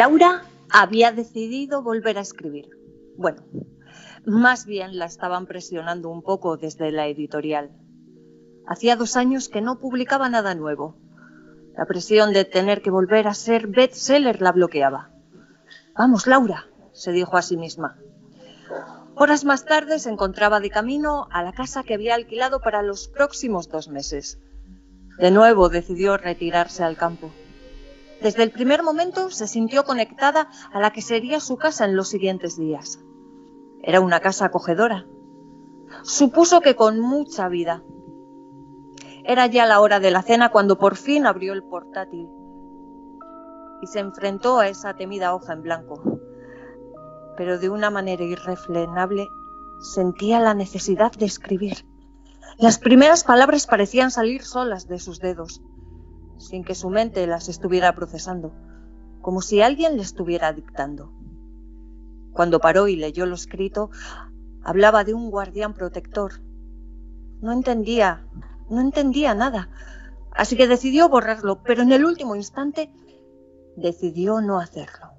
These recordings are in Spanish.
Laura había decidido volver a escribir. Bueno, más bien la estaban presionando un poco desde la editorial. Hacía dos años que no publicaba nada nuevo. La presión de tener que volver a ser bestseller la bloqueaba. Vamos, Laura, se dijo a sí misma. Horas más tarde se encontraba de camino a la casa que había alquilado para los próximos dos meses. De nuevo decidió retirarse al campo. Desde el primer momento se sintió conectada a la que sería su casa en los siguientes días. Era una casa acogedora. Supuso que con mucha vida. Era ya la hora de la cena cuando por fin abrió el portátil y se enfrentó a esa temida hoja en blanco. Pero de una manera irrefrenable sentía la necesidad de escribir. Las primeras palabras parecían salir solas de sus dedos, sin que su mente las estuviera procesando, como si alguien le estuviera dictando. Cuando paró y leyó lo escrito, hablaba de un guardián protector. No entendía, no entendía nada, así que decidió borrarlo, pero en el último instante decidió no hacerlo.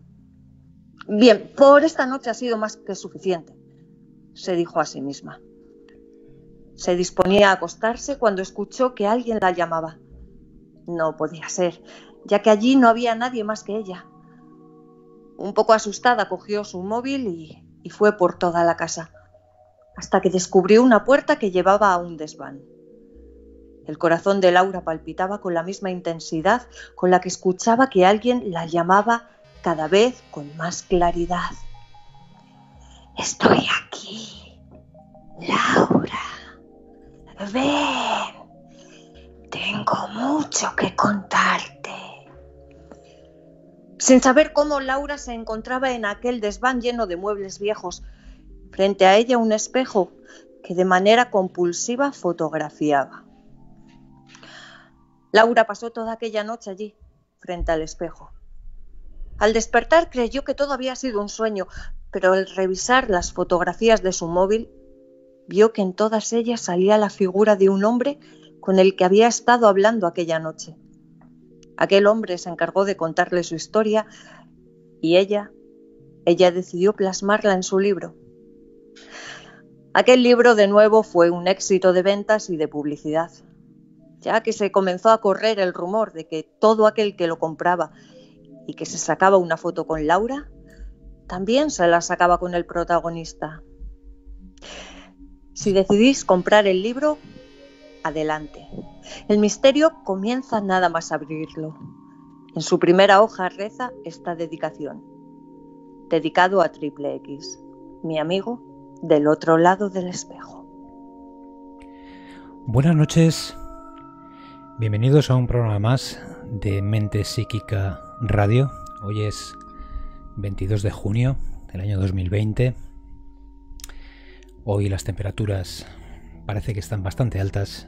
Bien, por esta noche ha sido más que suficiente, se dijo a sí misma. Se disponía a acostarse cuando escuchó que alguien la llamaba. No podía ser, ya que allí no había nadie más que ella. Un poco asustada cogió su móvil y, fue por toda la casa, hasta que descubrió una puerta que llevaba a un desván. El corazón de Laura palpitaba con la misma intensidad con la que escuchaba que alguien la llamaba cada vez con más claridad. Estoy aquí, Laura. Ven, tengo mucho que contarte. Sin saber cómo Laura se encontraba en aquel desván lleno de muebles viejos, frente a ella un espejo que de manera compulsiva fotografiaba. Laura pasó toda aquella noche allí, frente al espejo. Al despertar creyó que todo había sido un sueño, pero al revisar las fotografías de su móvil vio que en todas ellas salía la figura de un hombre con el que había estado hablando aquella noche. Aquel hombre se encargó de contarle su historia y ella, ella decidió plasmarla en su libro. Aquel libro de nuevo fue un éxito de ventas y de publicidad, ya que se comenzó a correr el rumor de que todo aquel que lo compraba y que se sacaba una foto con Laura, también se la sacaba con el protagonista. Si decidís comprar el libro, adelante. El misterio comienza nada más abrirlo. En su primera hoja reza esta dedicación. Dedicado a Triple X, mi amigo del otro lado del espejo. Buenas noches. Bienvenidos a un programa más de Mente Psíquica Radio. Hoy es 22 de junio del año 2020 Hoy las temperaturas parece que están bastante altas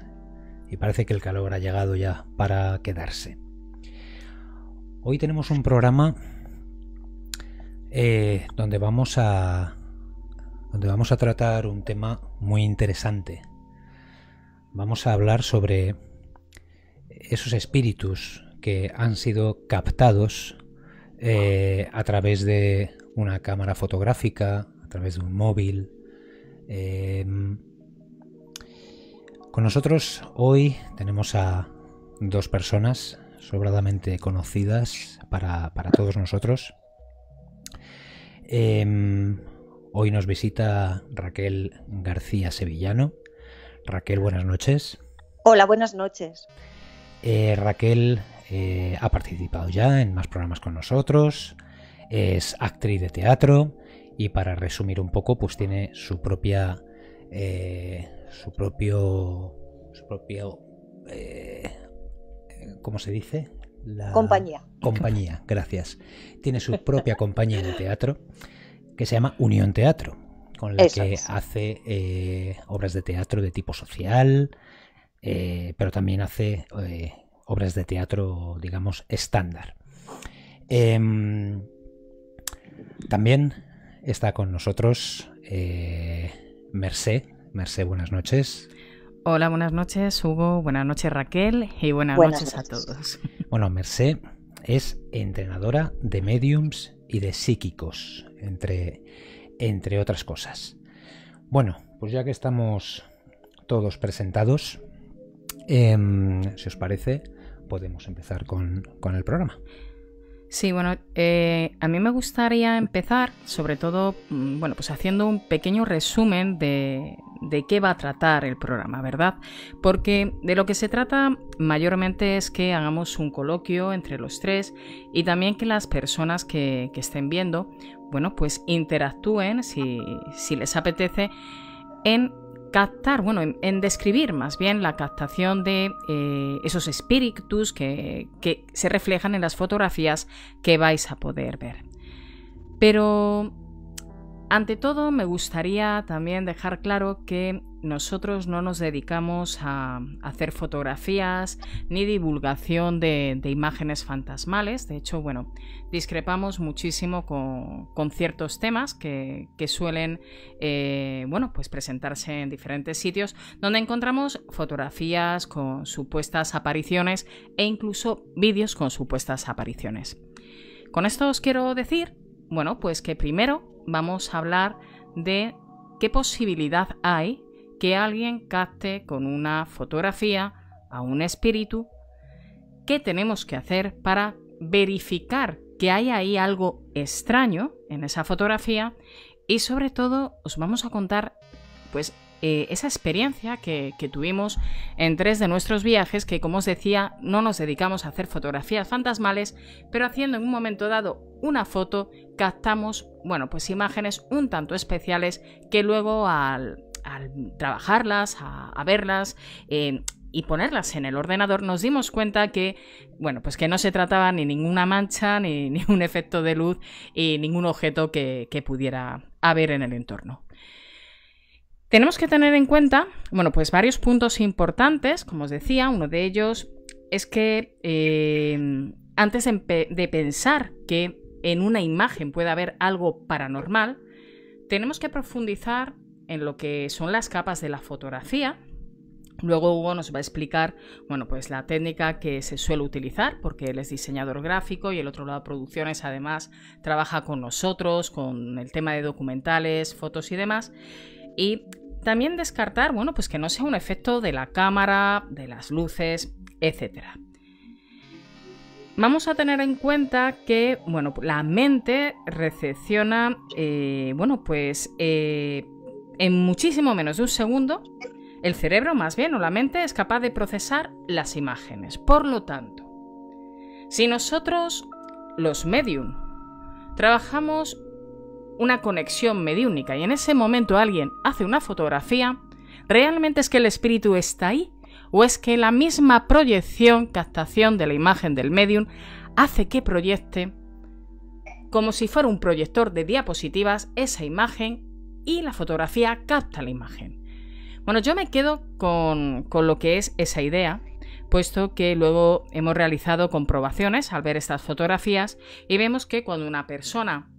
y parece que el calor ha llegado ya para quedarse. Hoy tenemos un programa eh, donde vamos a donde vamos a tratar un tema muy interesante. Vamos a hablar sobre esos espíritus que han sido captados eh, a través de una cámara fotográfica, a través de un móvil, Em, con nosotros hoy tenemos a dos personas sobradamente conocidas para, todos nosotros. Em, hoy nos visita Raquel García Sevillano. Raquel, buenas noches. Hola, buenas noches. Eh, Raquel eh, ha participado ya en más programas con nosotros, es actriz de teatro y para resumir un poco pues tiene su propia eh, su propio su propio eh, cómo se dice la compañía compañía gracias tiene su propia compañía de teatro que se llama Unión Teatro con la que hace eh, obras de teatro de tipo social pero también hace obras de teatro digamos estándar em, también está con nosotros eh, Mercé. Mercé, buenas noches. Hola, buenas noches, Hugo. Buenas noches, Raquel. Y buenas, noches, a todos. Bueno, Mercé es entrenadora de mediums y de psíquicos, entre, entre otras cosas. Bueno, pues ya que estamos todos presentados, em, si os parece, podemos empezar con, con el programa. Sí, bueno, eh, a mí me gustaría empezar, sobre todo, mm, bueno, pues haciendo un pequeño resumen de, de qué va a tratar el programa, ¿verdad? Porque de lo que se trata mayormente es que hagamos un coloquio entre los tres y también que las personas que, que estén viendo, bueno, pues interactúen si, si les apetece en captar, bueno, en, describir más bien la captación de eh, esos espíritus que, que, se reflejan en las fotografías que vais a poder ver. Pero, ante todo, me gustaría también dejar claro que nosotros no nos dedicamos a hacer fotografías ni divulgación de, imágenes fantasmales. De hecho, bueno, discrepamos muchísimo con, ciertos temas que, suelen eh, bueno, pues presentarse en diferentes sitios donde encontramos fotografías con supuestas apariciones e incluso vídeos con supuestas apariciones. Con esto os quiero decir, bueno, pues que primero vamos a hablar de qué posibilidad hay que alguien capte con una fotografía a un espíritu, ¿qué tenemos que hacer para verificar que hay ahí algo extraño en esa fotografía? Y sobre todo os vamos a contar pues eh, esa experiencia que, que, tuvimos en tres de nuestros viajes, que como os decía, no nos dedicamos a hacer fotografías fantasmales, pero haciendo en un momento dado una foto, captamos, bueno, pues imágenes un tanto especiales que luego al, al trabajarlas, a, verlas, eh, y ponerlas en el ordenador, nos dimos cuenta que, bueno, pues que no se trataba ni ninguna mancha, ni ningún efecto de luz, y ningún objeto que, pudiera haber en el entorno. Tenemos que tener en cuenta, bueno, pues varios puntos importantes, como os decía, uno de ellos es que eh, antes de, pensar que en una imagen puede haber algo paranormal, tenemos que profundizar en lo que son las capas de la fotografía. Luego Hugo nos va a explicar, bueno, pues la técnica que se suele utilizar, porque él es diseñador gráfico y el otro lado producciones además trabaja con nosotros, con el tema de documentales, fotos y demás. Y también descartar, bueno, pues que no sea un efecto de la cámara, de las luces, etc. Vamos a tener en cuenta que, bueno, la mente recepciona, eh, bueno, pues... Eh, en muchísimo menos de un segundo, el cerebro, más bien, o la mente, es capaz de procesar las imágenes. Por lo tanto, si nosotros, los medium, trabajamos una conexión mediúnica y en ese momento alguien hace una fotografía, ¿realmente es que el espíritu está ahí? ¿O es que la misma proyección, captación de la imagen del medium hace que proyecte, como si fuera un proyector de diapositivas, esa imagen y la fotografía capta la imagen. Bueno, yo me quedo con, con lo que es esa idea, puesto que luego hemos realizado comprobaciones al ver estas fotografías y vemos que cuando una persona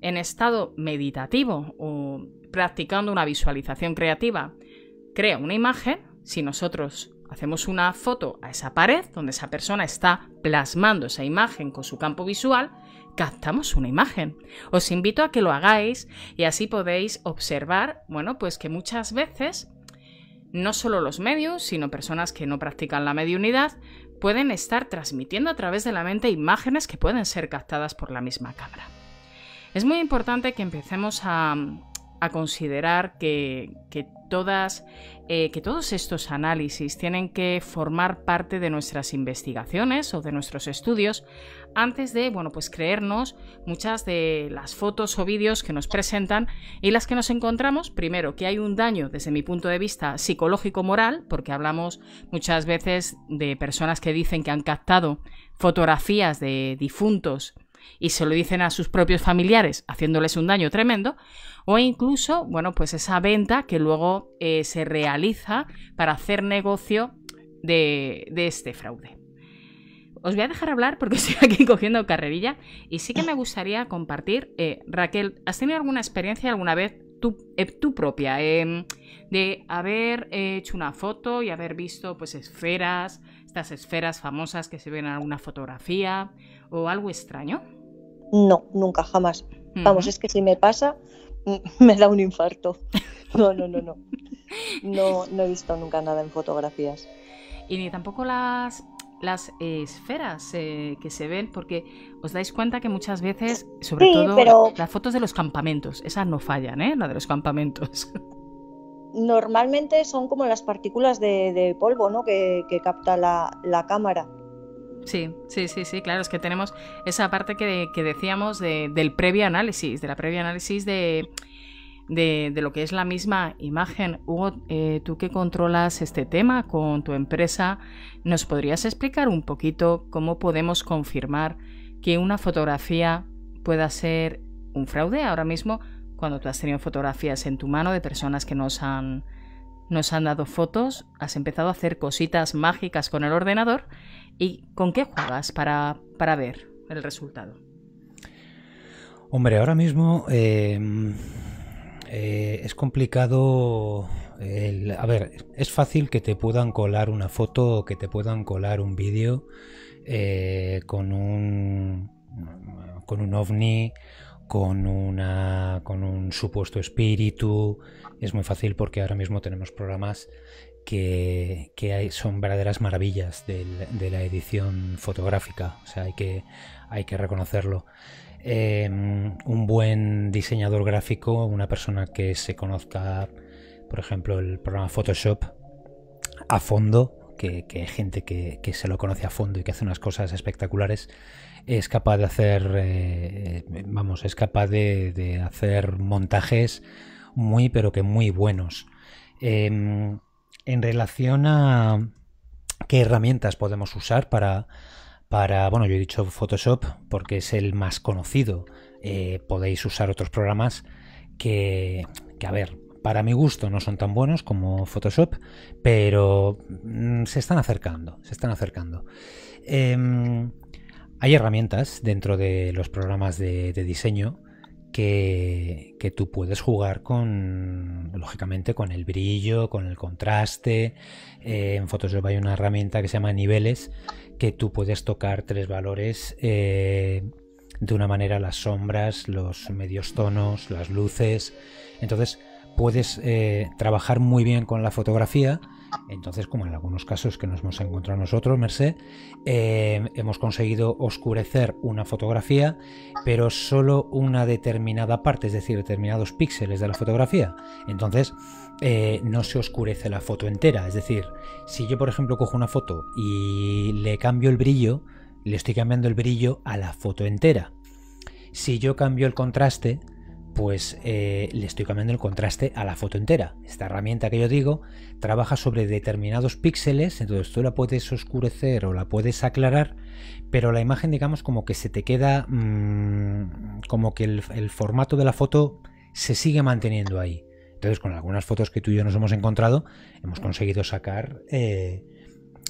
en estado meditativo o practicando una visualización creativa crea una imagen, si nosotros hacemos una foto a esa pared donde esa persona está plasmando esa imagen con su campo visual, captamos una imagen. Os invito a que lo hagáis y así podéis observar, bueno, pues que muchas veces no solo los medios, sino personas que no practican la mediunidad, pueden estar transmitiendo a través de la mente imágenes que pueden ser captadas por la misma cámara. Es muy importante que empecemos a, considerar que todas, eh, que todos estos análisis tienen que formar parte de nuestras investigaciones o de nuestros estudios antes de, bueno, pues creernos muchas de las fotos o vídeos que nos presentan y las que nos encontramos, primero, que hay un daño desde mi punto de vista psicológico-moral, porque hablamos muchas veces de personas que dicen que han captado fotografías de difuntos y se lo dicen a sus propios familiares, haciéndoles un daño tremendo, o incluso, bueno, pues esa venta que luego eh, se realiza para hacer negocio de, este fraude os voy a dejar hablar porque estoy aquí cogiendo carrerilla y sí que me gustaría compartir, eh, Raquel, ¿has tenido alguna experiencia alguna vez tú, eh, propia em, de haber hecho una foto y haber visto pues esferas, estas esferas famosas que se ven en alguna fotografía o algo extraño? No, nunca, jamás. Vamos, es que si me pasa, me da un infarto. No, no, no, no. No, no he visto nunca nada en fotografías. Y ni tampoco las, esferas eh, que se ven, porque os dais cuenta que muchas veces, sobre todo las fotos de los campamentos, esas no fallan, ¿eh? La de los campamentos. Normalmente son como las partículas de, polvo, ¿no? Que, capta la cámara Sí, sí, sí, sí, claro, es que tenemos esa parte que, decíamos de, del previo análisis, de la previa análisis de, de, lo que es la misma imagen. Hugo, eh, tú que controlas este tema con tu empresa, ¿nos podrías explicar un poquito cómo podemos confirmar que una fotografía pueda ser un fraude ahora mismo cuando tú has tenido fotografías en tu mano de personas que nos han nos han dado fotos, has empezado a hacer cositas mágicas con el ordenador y ¿con qué juegas para, ver el resultado? Hombre, ahora mismo em, eh, es complicado... a ver, es fácil que te puedan colar una foto o que te puedan colar un vídeo eh, con un con un ovni con, una, con un supuesto espíritu. Es muy fácil porque ahora mismo tenemos programas que, son verdaderas maravillas de la edición fotográfica. O sea, hay que, hay que reconocerlo. Em, un buen diseñador gráfico, una persona que se conozca, por ejemplo, el programa Photoshop a fondo, que, hay gente que se lo conoce a fondo y que hace unas cosas espectaculares, es capaz de hacer, eh, vamos, es capaz de, hacer montajes muy, pero que muy buenos. Em, en relación a qué herramientas podemos usar para, para, bueno, yo he dicho Photoshop porque es el más conocido. Eh, podéis usar otros programas que, que, a ver, para mi gusto no son tan buenos como Photoshop, pero mm, se están acercando, se están acercando. Em, hay herramientas dentro de los programas de, diseño que, tú puedes jugar con, lógicamente, con el brillo, con el contraste. Eh, en Photoshop hay una herramienta que se llama niveles, que tú puedes tocar tres valores eh, de una manera, las sombras, los medios tonos, las luces. Entonces puedes eh, trabajar muy bien con la fotografía entonces, como en algunos casos que nos hemos encontrado nosotros, Merced, em, hemos conseguido oscurecer una fotografía, pero solo una determinada parte, es decir, determinados píxeles de la fotografía. Entonces, eh, no se oscurece la foto entera. Es decir, si yo, por ejemplo, cojo una foto y le cambio el brillo, le estoy cambiando el brillo a la foto entera. Si yo cambio el contraste, pues eh, le estoy cambiando el contraste a la foto entera. Esta herramienta que yo digo trabaja sobre determinados píxeles, entonces tú la puedes oscurecer o la puedes aclarar, pero la imagen digamos como que se te queda, mm, como que el, formato de la foto se sigue manteniendo ahí. Entonces con algunas fotos que tú y yo nos hemos encontrado, hemos conseguido sacar... Eh,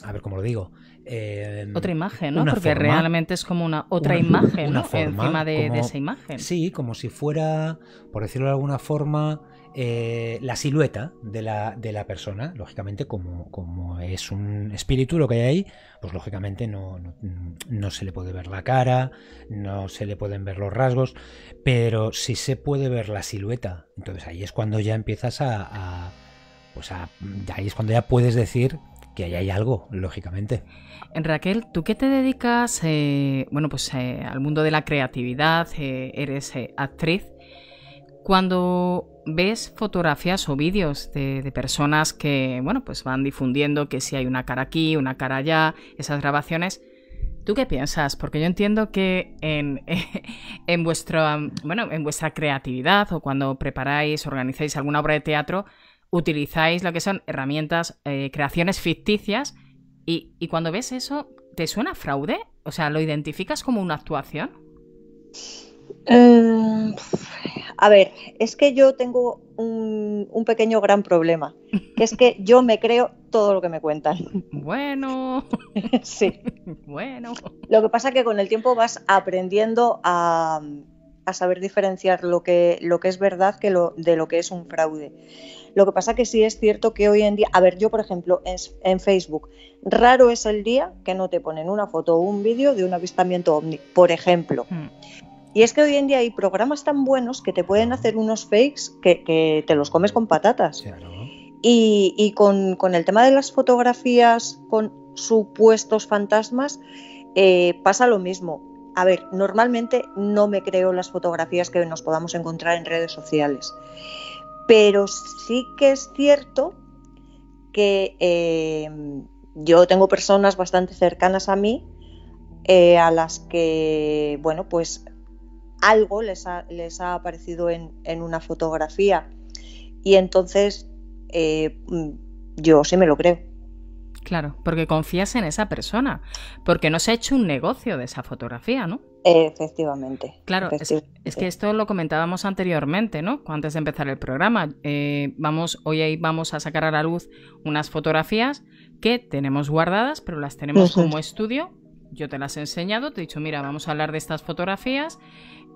a ver cómo lo digo, Em, otra imagen, ¿no? Porque realmente es como una otra imagen ¿no? encima de, esa imagen. Sí, como si fuera, por decirlo de alguna forma, eh, la silueta de la, de la persona. Lógicamente, como, es un espíritu lo que hay ahí, pues lógicamente no, se le puede ver la cara, no se le pueden ver los rasgos, pero si se puede ver la silueta. Entonces ahí es cuando ya empiezas a, a, pues ahí es cuando ya puedes decir que ahí hay algo, lógicamente. Raquel, ¿tú qué te dedicas? Eh, bueno, pues eh, al mundo de la creatividad, eh, eres actriz. Cuando ves fotografías o vídeos de, personas que, bueno, pues van difundiendo que si hay una cara aquí, una cara allá, esas grabaciones, ¿tú qué piensas? Porque yo entiendo que en, en, en vuestra creatividad o cuando preparáis, organizáis alguna obra de teatro, utilizáis lo que son herramientas, creaciones ficticias y, cuando ves eso, ¿te suena fraude? O sea, ¿lo identificas como una actuación? Eh, a ver, es que yo tengo un, un, pequeño gran problema, que es que yo me creo todo lo que me cuentan. Bueno. Sí. Bueno. Lo que pasa es que con el tiempo vas aprendiendo a, a saber diferenciar lo que, lo que es verdad que lo, de lo que es un fraude. Lo que pasa que sí es cierto que hoy en día, a ver, yo por ejemplo en, en Facebook, raro es el día que no te ponen una foto o un vídeo de un avistamiento ovni, por ejemplo. Hmm. Y es que hoy en día hay programas tan buenos que te pueden hacer unos fakes que, te los comes con patatas. Y, con, el tema de las fotografías con supuestos fantasmas eh, pasa lo mismo a ver, normalmente no me creo las fotografías que nos podamos encontrar en redes sociales, pero sí que es cierto que em, yo tengo personas bastante cercanas a mí eh, a las que, bueno, pues algo les ha, les ha aparecido en, una fotografía y entonces eh, mm, yo sí me lo creo. Claro, porque confías en esa persona, porque no se ha hecho un negocio de esa fotografía, ¿no? Efectivamente. Claro, Es, que esto lo comentábamos anteriormente, ¿no? Antes de empezar el programa, eh, vamos, hoy ahí vamos a sacar a la luz unas fotografías que tenemos guardadas, pero las tenemos como estudio. Yo te las he enseñado, te he dicho, mira, vamos a hablar de estas fotografías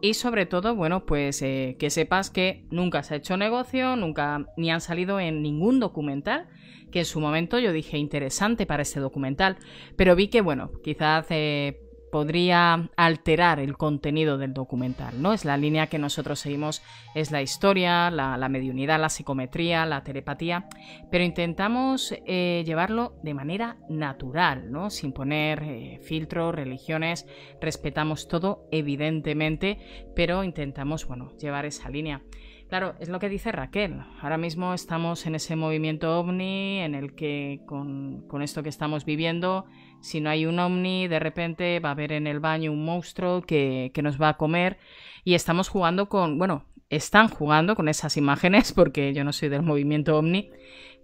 y sobre todo, bueno, pues eh, que sepas que nunca se ha hecho negocio, nunca ni han salido en ningún documental, que en su momento yo dije interesante para este documental, pero vi que, bueno, quizás eh, podría alterar el contenido del documental, ¿no? Es la línea que nosotros seguimos, es la historia, la, mediunidad, la psicometría, la telepatía, pero intentamos eh, llevarlo de manera natural, ¿no? Sin poner eh, filtro filtros, religiones, respetamos todo, evidentemente, pero intentamos, bueno, llevar esa línea. Claro, es lo que dice Raquel. Ahora mismo estamos en ese movimiento ovni en el que con, con esto que estamos viviendo si no hay un ovni, de repente va a haber en el baño un monstruo que, nos va a comer. Y estamos jugando con, bueno, están jugando con esas imágenes, porque yo no soy del movimiento ovni,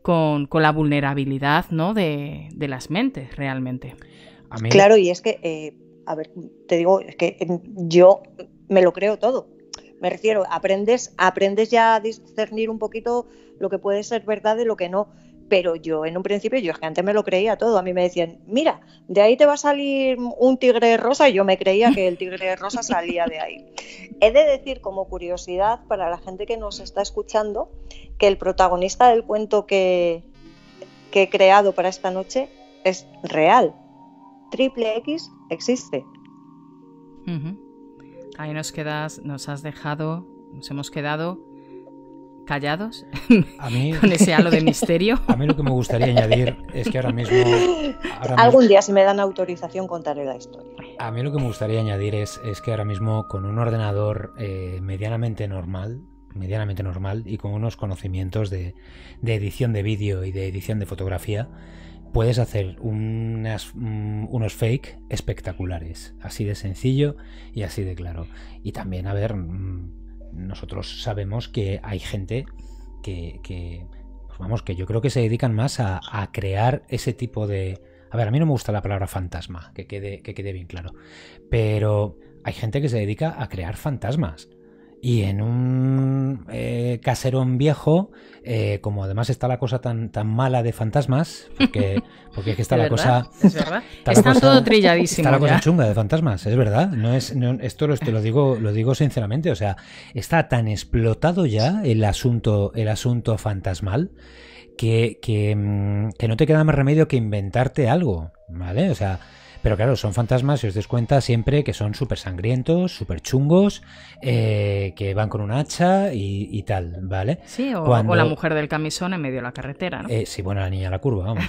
con, la vulnerabilidad ¿no? de, de las mentes realmente. Claro, y es que, eh, a ver, te digo, es que eh, yo me lo creo todo. Me refiero, aprendes, aprendes ya a discernir un poquito lo que puede ser verdad y lo que no. Pero yo en un principio, yo es que antes me lo creía todo. A mí me decían, mira, de ahí te va a salir un tigre rosa y yo me creía que el tigre rosa salía de ahí. He de decir como curiosidad para la gente que nos está escuchando que el protagonista del cuento que, que he creado para esta noche es real. Triple X existe. Ahí nos quedas, nos has dejado, nos hemos quedado callados con ese halo de misterio. A mí lo que me gustaría añadir es que ahora mismo... Algún día si me dan autorización contaré la historia. A mí lo que me gustaría añadir es, que ahora mismo con un ordenador eh, medianamente normal, medianamente normal y con unos conocimientos de, edición de vídeo y de edición de fotografía, puedes hacer unas, mm, unos fake espectaculares, así de sencillo y así de claro. Y también, a ver, mm, nosotros sabemos que hay gente que, pues vamos, que yo creo que se dedican más a, crear ese tipo de... A ver, a mí no me gusta la palabra fantasma, que quede, que quede bien claro. Pero hay gente que se dedica a crear fantasmas. Y en un eh, caserón viejo, eh, como además está la cosa tan, tan mala de fantasmas, porque, porque es que está la cosa. Es verdad. Está todo trilladísimo. Está la cosa chunga de fantasmas, es verdad. No es, esto lo, te lo digo, lo digo sinceramente. O sea, está tan explotado ya el asunto, el asunto fantasmal. Que, que mm, no te queda más remedio que inventarte algo, ¿vale? O sea, pero claro, son fantasmas, si os des cuenta, siempre que son súper sangrientos, súper chungos, eh, que van con un hacha y, tal, ¿vale? Sí, o, la mujer del camisón en medio de la carretera, ¿no? Eh, sí, bueno, la niña en la curva, vamos.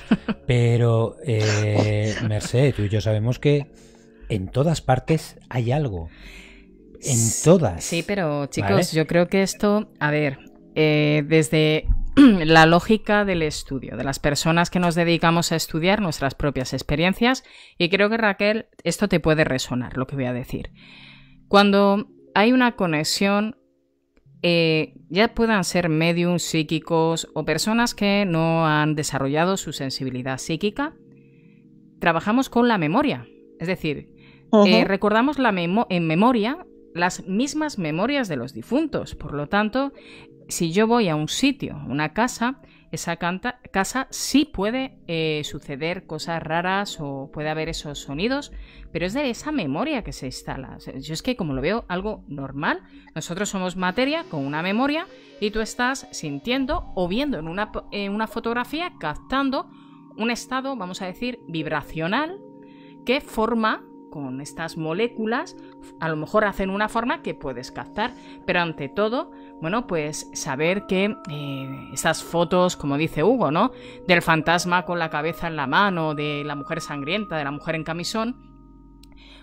Pero, eh, Merced, tú y yo sabemos que en todas partes hay algo. En todas. Sí, pero chicos, yo creo que esto, a ver, desde la lógica del estudio, de las personas que nos dedicamos a estudiar nuestras propias experiencias y creo que Raquel, esto te puede resonar lo que voy a decir. Cuando hay una conexión, eh, ya puedan ser mediums psíquicos o personas que no han desarrollado su sensibilidad psíquica, trabajamos con la memoria. Es decir, eh, recordamos la en memoria las mismas memorias de los difuntos. Por lo tanto, si yo voy a un sitio, una casa, esa casa sí puede eh, suceder cosas raras o puede haber esos sonidos, pero es de esa memoria que se instala. yo es que como lo veo algo normal, nosotros somos materia con una memoria y tú estás sintiendo o viendo en una fotografía, captando un estado, vamos a decir, vibracional que forma con estas moléculas a lo mejor hacen una forma que puedes captar, pero ante todo, bueno, pues saber que eh, estas fotos, como dice Hugo, ¿no? Del fantasma con la cabeza en la mano, de la mujer sangrienta, de la mujer en camisón,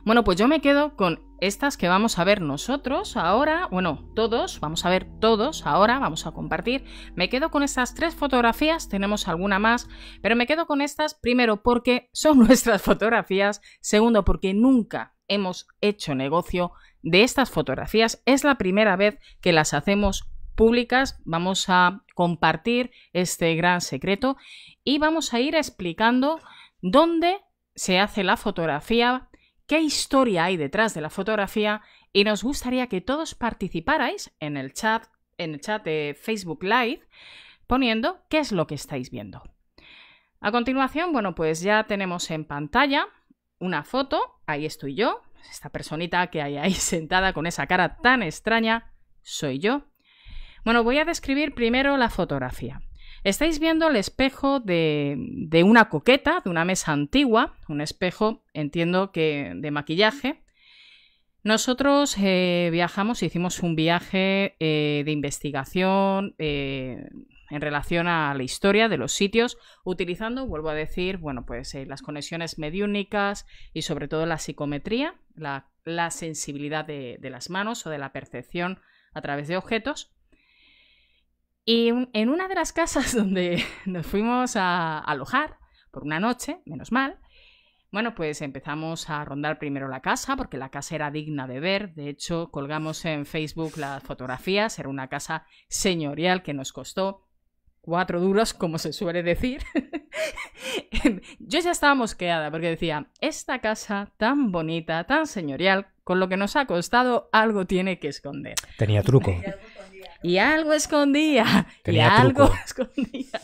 bueno, pues yo me quedo con estas que vamos a ver nosotros ahora, bueno, todos, vamos a ver todos ahora, vamos a compartir. Me quedo con estas tres fotografías, tenemos alguna más, pero me quedo con estas primero porque son nuestras fotografías, segundo porque nunca hemos hecho negocio de estas fotografías. Es la primera vez que las hacemos públicas. Vamos a compartir este gran secreto y vamos a ir explicando dónde se hace la fotografía, qué historia hay detrás de la fotografía y nos gustaría que todos participarais en el chat, en el chat de Facebook Live poniendo qué es lo que estáis viendo. A continuación, bueno, pues ya tenemos en pantalla una foto, ahí estoy yo, esta personita que hay ahí sentada con esa cara tan extraña, soy yo. Bueno, voy a describir primero la fotografía. Estáis viendo el espejo de, de una coqueta, de una mesa antigua, un espejo, entiendo que de maquillaje, nosotros eh, viajamos, hicimos un viaje eh, de investigación, eh, en relación a la historia de los sitios, utilizando, vuelvo a decir, bueno, pues eh, las conexiones mediúnicas y sobre todo la psicometría, la, sensibilidad de, las manos o de la percepción a través de objetos. Y en una de las casas donde nos fuimos a, alojar por una noche, menos mal, bueno, pues empezamos a rondar primero la casa, porque la casa era digna de ver. De hecho, colgamos en Facebook las fotografías. Era una casa señorial que nos costó cuatro duros, como se suele decir. Yo ya estaba mosqueada porque decía, esta casa tan bonita, tan señorial, con lo que nos ha costado, algo tiene que esconder. Tenía truco. y algo escondía. Tenía y algo escondía.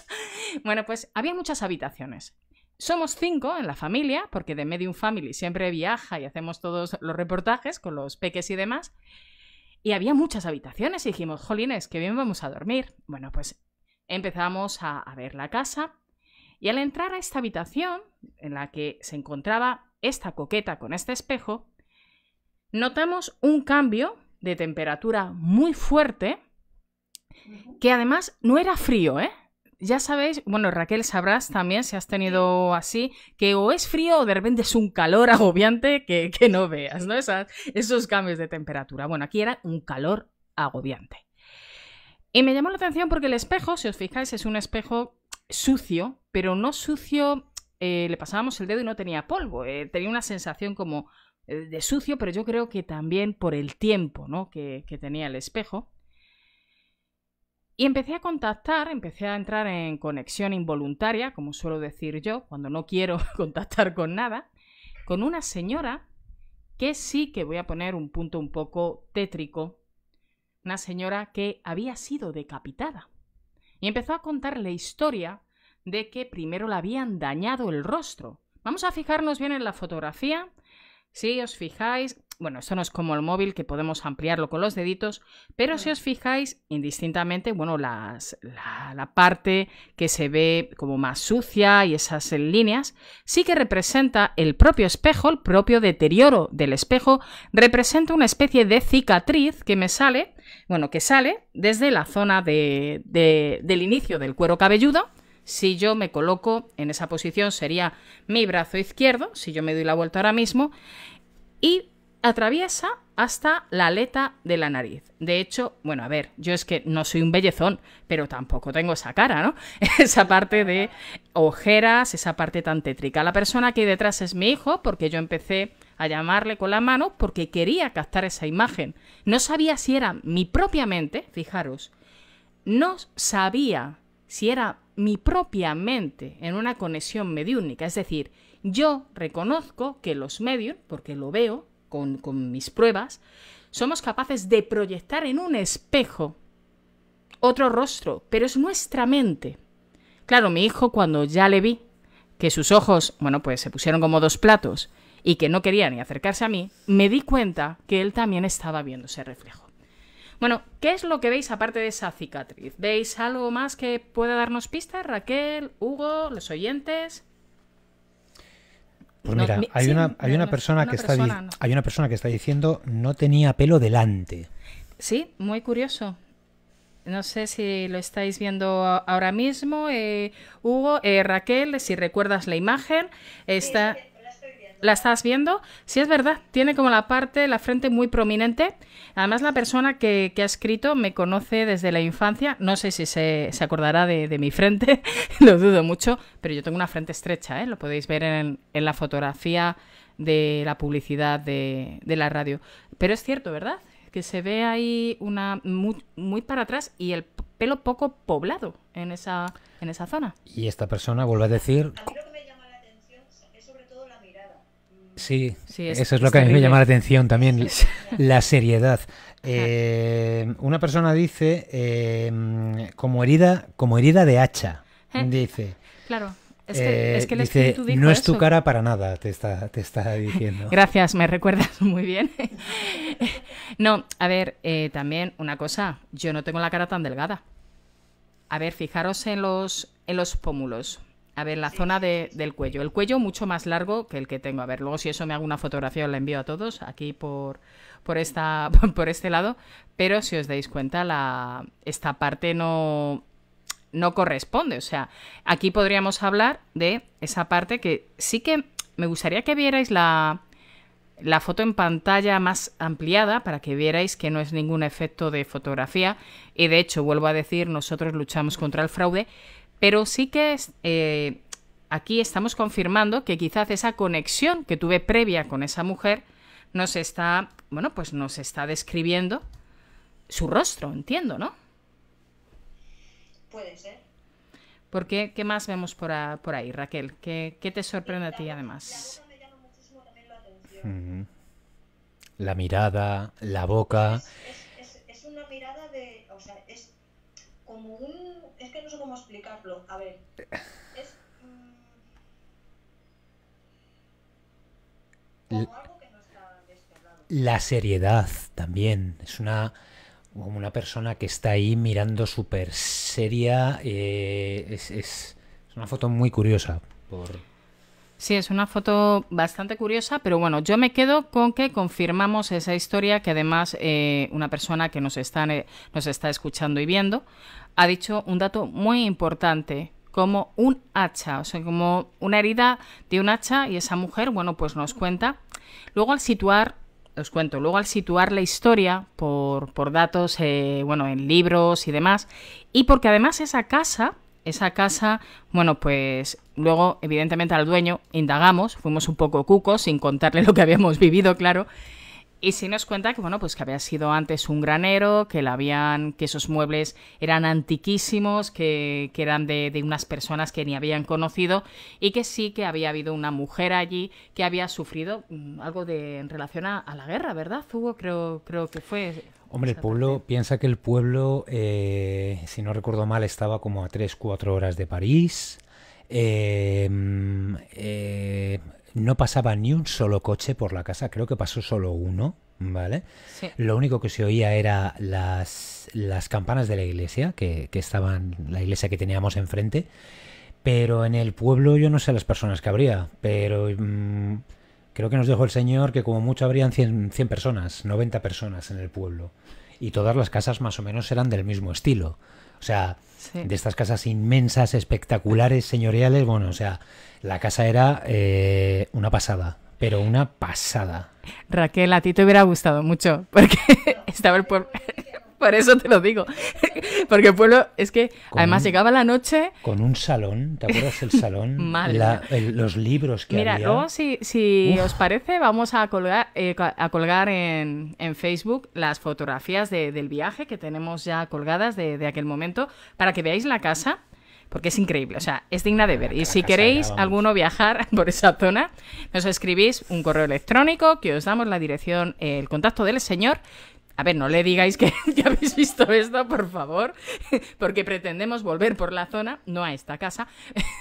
Bueno, pues había muchas habitaciones. Somos cinco en la familia, porque de Medium Family siempre viaja y hacemos todos los reportajes con los peques y demás. Y había muchas habitaciones y dijimos, jolines, que bien vamos a dormir. Bueno, pues Empezamos a, ver la casa y al entrar a esta habitación en la que se encontraba esta coqueta con este espejo, notamos un cambio de temperatura muy fuerte, que además no era frío, ¿eh? Ya sabéis, bueno, Raquel, sabrás también si has tenido así, que o es frío o de repente es un calor agobiante que, no veas, ¿no? esos cambios de temperatura. Bueno, aquí era un calor agobiante. Y me llamó la atención porque el espejo, si os fijáis, es un espejo sucio, pero no sucio, eh, le pasábamos el dedo y no tenía polvo, eh, tenía una sensación como eh, de sucio, pero yo creo que también por el tiempo ¿no? que tenía el espejo. Y empecé a contactar, empecé a entrar en conexión involuntaria, como suelo decir yo, cuando no quiero contactar con nada, con una señora que sí que voy a poner un punto un poco tétrico una señora que había sido decapitada. Y empezó a contar la historia de que primero le habían dañado el rostro. Vamos a fijarnos bien en la fotografía. Si os fijáis, bueno, esto no es como el móvil que podemos ampliarlo con los deditos, pero si os fijáis, indistintamente, bueno, la, la, parte que se ve como más sucia y esas líneas, sí que representa el propio espejo, el propio deterioro del espejo, representa una especie de cicatriz que me sale bueno, que sale desde la zona del inicio del cuero cabelludo. Si yo me coloco en esa posición sería mi brazo izquierdo, si yo me doy la vuelta ahora mismo, y atraviesa hasta la aleta de la nariz. De hecho, bueno, a ver, yo es que no soy un bellezón, pero tampoco tengo esa cara, ¿no? esa parte de ojeras, esa parte tan tétrica. La persona que detrás es mi hijo, porque yo empecé a llamarle con la mano porque quería captar esa imagen. No sabía si era mi propia mente, fijaros, no sabía si era mi propia mente en una conexión mediúnica. Es decir, yo reconozco que los medios, porque lo veo con, con mis pruebas, somos capaces de proyectar en un espejo otro rostro, pero es nuestra mente. Claro, mi hijo cuando ya le vi que sus ojos, bueno, pues se pusieron como dos platos y que no quería ni acercarse a mí, me di cuenta que él también estaba viendo ese reflejo. Bueno, ¿qué es lo que veis aparte de esa cicatriz? ¿Veis algo más que pueda darnos pistas, Raquel, Hugo, los oyentes? Pues mira, hay, una, persona que está hay una persona que está diciendo no tenía pelo delante. Sí, muy curioso. No sé si lo estáis viendo ahora mismo, eh, Hugo, eh, Raquel, si recuerdas la imagen, está la estás viendo, sí es verdad, tiene como la parte, la frente muy prominente. Además, la persona que, ha escrito me conoce desde la infancia. No sé si se, acordará de, mi frente, lo dudo mucho, pero yo tengo una frente estrecha, ¿eh? lo podéis ver en, la fotografía de la publicidad de, la radio. Pero es cierto, ¿verdad? Que se ve ahí una muy, para atrás y el pelo poco poblado en esa, en esa zona. Y esta persona, vuelve a decir, Sí, eso es lo que a mí me llama la atención también, la seriedad. Ah. Eh, una persona dice, eh, como, herida, como herida de hacha, ¿Eh? dice. Claro. Es que, dice, no es tu cara para nada, te está, te está diciendo. Gracias, me recuerdas muy bien. no, a ver, también una cosa, yo no tengo la cara tan delgada. A ver, fijaros en los, en los pómulos. A ver, la zona de, del cuello. El cuello mucho más largo que el que tengo. A ver, luego si eso me hago una fotografía os la envío a todos aquí por, por, esta, por este lado. Pero si os dais cuenta, la, esta parte no, no corresponde. O sea, aquí podríamos hablar de esa parte que sí que me gustaría que vierais la, la foto en pantalla más ampliada para que vierais que no es ningún efecto de fotografía. Y de hecho, vuelvo a decir, nosotros luchamos contra el fraude. Pero sí que eh, aquí estamos confirmando que quizás esa conexión que tuve previa con esa mujer nos está, bueno, pues nos está describiendo su rostro, entiendo, ¿no? Puede ser. ¿Por qué? más vemos por, ahí, Raquel? ¿Qué, te sorprende a ti además? La, mirada, la boca. es, una mirada de. O sea, es como un, es que no sé cómo explicarlo. A ver. Es. Mm, este la seriedad también. Es una. una persona que está ahí mirando súper seria. Eh, es, es, una foto muy curiosa. Por, Sí, es una foto bastante curiosa, pero bueno, yo me quedo con que confirmamos esa historia que además eh, una persona que nos está, eh, nos está escuchando y viendo ha dicho un dato muy importante como un hacha, o sea, como una herida de un hacha y esa mujer, bueno, pues nos cuenta. Luego al situar, os cuento, luego al situar la historia por, por datos, eh, bueno, en libros y demás, y porque además esa casa esa casa, bueno, pues luego evidentemente al dueño indagamos, fuimos un poco cucos sin contarle lo que habíamos vivido, claro, y si nos cuenta que, bueno, pues que había sido antes un granero, que, la esos muebles eran antiquísimos, que, eran de, unas personas que ni habían conocido y que sí que había habido una mujer allí que había sufrido mm, algo de, en relación a, la guerra, ¿verdad, Hugo? Creo, creo que fue... Hombre, el pueblo, piensa que el pueblo, eh, si no recuerdo mal, estaba como a 3-4 horas de París. eh, mm, eh no pasaba ni un solo coche por la casa, creo que pasó solo uno, ¿vale? Lo único que se oía era las, las campanas de la iglesia, que, que, estaban, la iglesia que teníamos enfrente, pero en el pueblo yo no sé las personas que habría, pero mm, creo que nos dijo el señor que como mucho habrían 100 personas, 90 personas en el pueblo, y todas las casas más o menos eran del mismo estilo, o sea de estas casas inmensas, espectaculares, señoriales. Bueno, o sea, la casa era eh, una pasada, pero una pasada. Raquel, a ti te hubiera gustado mucho, porque estaba el pueblo, por eso te lo digo. Porque el pueblo, es que además llegaba la noche. Con un salón, ¿te acuerdas del salón? los libros que Mira, luego si, os parece, vamos a colgar, eh, a colgar en, Facebook las fotografías del viaje que tenemos ya colgadas de, de aquel momento para que veáis la casa porque es increíble, o sea, es digna de ver. Y si queréis alguno viajar por esa zona, nos escribís un correo electrónico que os damos la dirección, el contacto del señor a ver, no le digáis que ya habéis visto esto, por favor, porque pretendemos volver por la zona, no a esta casa,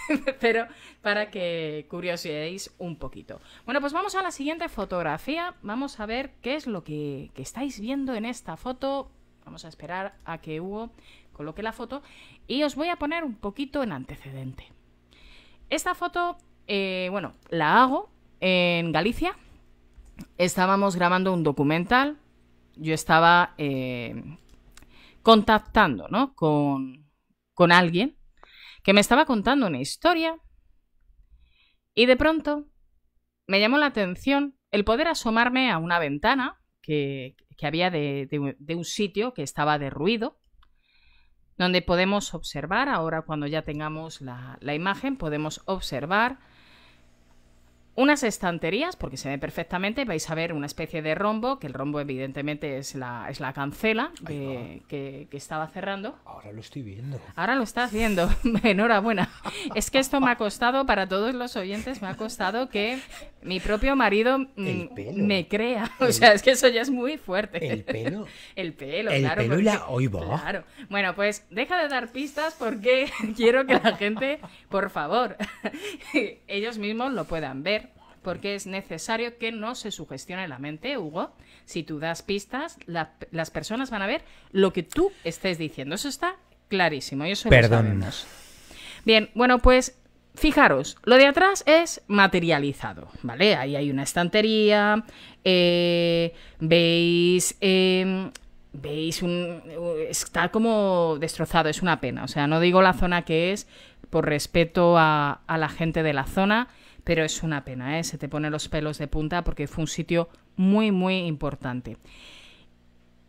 pero para que curioséis un poquito. Bueno, pues vamos a la siguiente fotografía, vamos a ver qué es lo que, estáis viendo en esta foto. Vamos a esperar a que Hugo coloque la foto y os voy a poner un poquito en antecedente. Esta foto, eh, bueno, la hago en Galicia. Estábamos grabando un documental yo estaba eh, contactando con, alguien que me estaba contando una historia y de pronto me llamó la atención el poder asomarme a una ventana que, había de, un sitio que estaba derruido, donde podemos observar, ahora cuando ya tengamos la imagen, podemos observar unas estanterías, porque se ve perfectamente, vais a ver una especie de rombo, que el rombo evidentemente es la, es la cancela que, estaba cerrando. Ahora lo estoy viendo. Ahora lo estás viendo, enhorabuena. Es que esto me ha costado, para todos los oyentes, me ha costado que mi propio marido mm, me crea. O sea, es que eso ya es muy fuerte. El pelo. El pelo, claro. El pelo y la oigo. Claro. Bueno, pues deja de dar pistas porque quiero que la gente, por favor, ellos mismos lo puedan ver porque es necesario que no se sugestione la mente, Hugo. Si tú das pistas, las personas van a ver lo que tú estés diciendo. Eso está clarísimo y Bien, bueno, pues fijaros, lo de atrás es materializado, ¿vale? Ahí hay una estantería, eh, veis... Em, veis está como destrozado, es una pena. O sea, no digo la zona que es por respeto a la gente de la zona pero es una pena, ¿eh? se te ponen los pelos de punta porque fue un sitio muy, muy importante.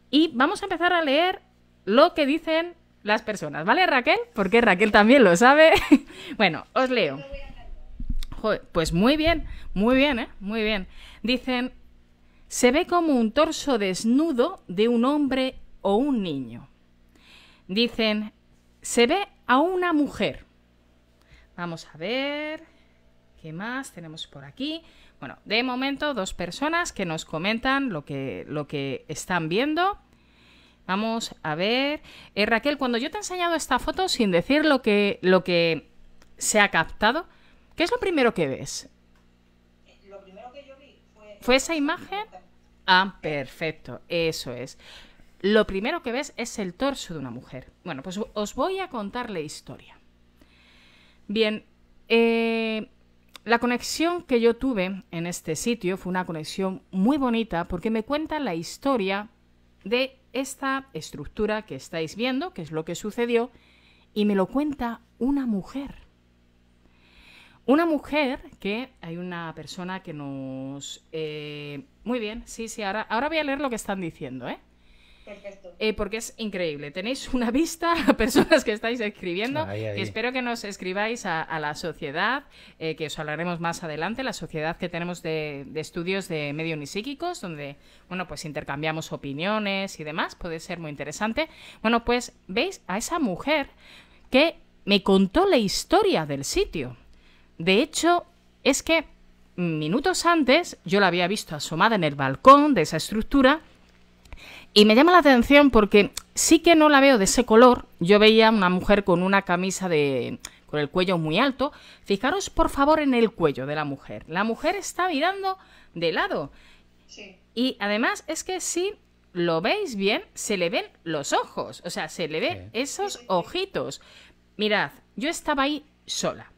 Y vamos a empezar a leer lo que dicen las personas, ¿vale Raquel? Porque Raquel también lo sabe. bueno, os leo. pues muy bien, muy bien, ¿eh? Muy bien. Dicen, se ve como un torso desnudo de un hombre o un niño. Dicen, se ve a una mujer. Vamos a ver. ¿Qué más tenemos por aquí? Bueno, de momento dos personas que nos comentan lo que, lo que están viendo. Vamos a ver. Eh, Raquel, cuando yo te he enseñado esta foto sin decir lo que, lo que se ha captado, ¿qué es lo primero que ves? Lo primero que yo vi fue... ¿Fue esa imagen? Ah, perfecto, eso es. Lo primero que ves es el torso de una mujer. Bueno, pues os voy a contar la historia. Bien, eh, la conexión que yo tuve en este sitio fue una conexión muy bonita porque me cuenta la historia de esta estructura que estáis viendo, que es lo que sucedió, y me lo cuenta una mujer. Una mujer que hay una persona que nos... Eh, muy bien, sí, sí, ahora, ahora voy a leer lo que están diciendo, ¿eh? Eh, porque es increíble. Tenéis una vista a personas que estáis escribiendo, y espero que nos escribáis a, la sociedad, eh, que os hablaremos más adelante, la sociedad que tenemos de, estudios de medios psíquicos, donde, bueno, pues intercambiamos opiniones y demás, puede ser muy interesante. Bueno, pues veis a esa mujer que me contó la historia del sitio. De hecho, es que mm, minutos antes yo la había visto asomada en el balcón de esa estructura, y me llama la atención porque sí que no la veo de ese color. Yo veía una mujer con una camisa de con el cuello muy alto. Fijaros por favor en el cuello de la mujer. La mujer está mirando de lado. Sí. Y además es que si lo veis bien, se le ven los ojos, o sea, se le ven esos ojitos. Mirad, yo estaba ahí sola.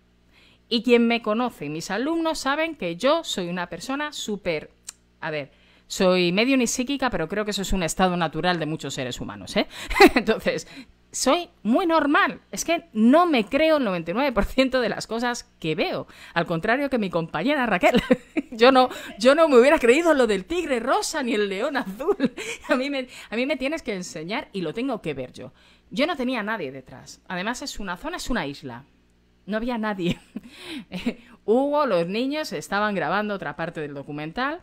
Y quien me conoce, mis alumnos saben que yo soy una persona súper... A ver, soy medio ni psíquica, pero creo que eso es un estado natural de muchos seres humanos, ¿eh? Entonces, soy muy normal. Es que no me creo el 99% de las cosas que veo. Al contrario que mi compañera Raquel. yo, no, yo no me hubiera creído lo del tigre rosa ni el león azul. a, mí me, a mí me tienes que enseñar y lo tengo que ver yo. Yo no tenía nadie detrás. Además, es una zona, es una isla. No había nadie. Eh, Hugo, los niños estaban grabando otra parte del documental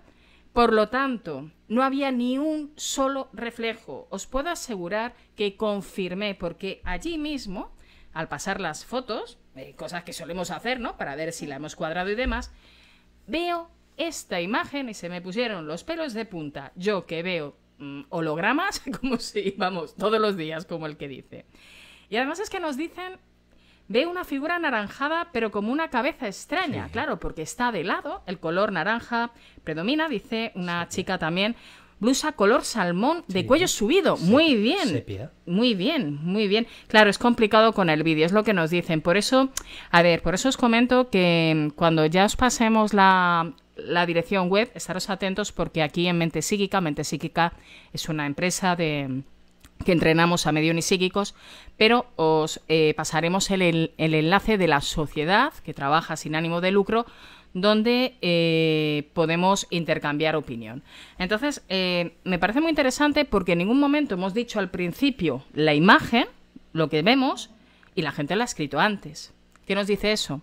por lo tanto, no había ni un solo reflejo. Os puedo asegurar que confirmé, porque allí mismo, al pasar las fotos, eh, cosas que solemos hacer, ¿no? Para ver si la hemos cuadrado y demás, veo esta imagen y se me pusieron los pelos de punta. Yo que veo mm, hologramas, como si, vamos, todos los días, como el que dice. Y además es que nos dicen ve una figura anaranjada pero como una cabeza extraña, claro, porque está de lado, el color naranja predomina, dice una chica también, blusa color salmón de cuello subido. muy bien. Muy bien, muy bien. Claro, es complicado con el vídeo, es lo que nos dicen. Por eso, a ver, por eso os comento que mm, cuando ya os pasemos la, la dirección web, estaros atentos porque aquí en Mente Psíquica, Mente Psíquica es una empresa de que entrenamos a medio psíquicos, pero os eh, pasaremos el, enlace de la sociedad que trabaja sin ánimo de lucro, donde eh, podemos intercambiar opinión. Entonces, eh, me parece muy interesante porque en ningún momento hemos dicho al principio la imagen, lo que vemos, y la gente la ha escrito antes. ¿Qué nos dice eso?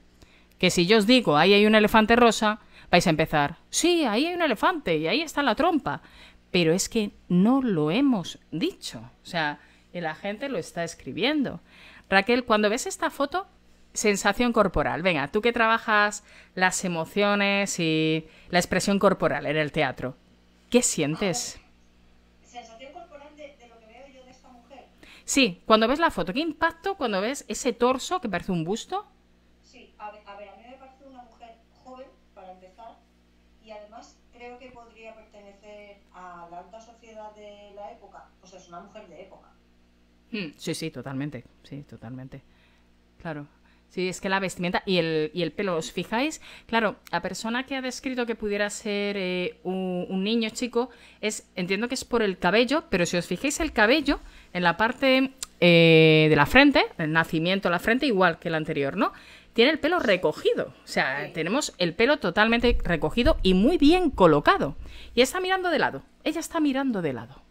Que si yo os digo, ahí hay un elefante rosa, vais a empezar, sí, ahí hay un elefante y ahí está la trompa pero es que no lo hemos dicho. O sea, la gente lo está escribiendo. Raquel, cuando ves esta foto, sensación corporal. Venga, tú que trabajas las emociones y la expresión corporal en el teatro, ¿qué sientes? Sensación corporal de lo que veo yo de esta mujer. Sí, cuando ves la foto, ¿qué impacto cuando ves ese torso que parece un busto? creo que podría pertenecer a la alta sociedad de la época. O sea, es una mujer de época. Mm, sí, sí, totalmente. Sí, totalmente. Claro. Sí, es que la vestimenta y el, pelo, ¿os fijáis? Claro, la persona que ha descrito que pudiera ser eh, un, niño chico es, entiendo que es por el cabello, pero si os fijáis el cabello, en la parte eh, de la frente, el nacimiento de la frente, igual que el anterior, ¿no? tiene el pelo recogido. O sea, tenemos el pelo totalmente recogido y muy bien colocado. Y está mirando de lado. Ella está mirando de lado.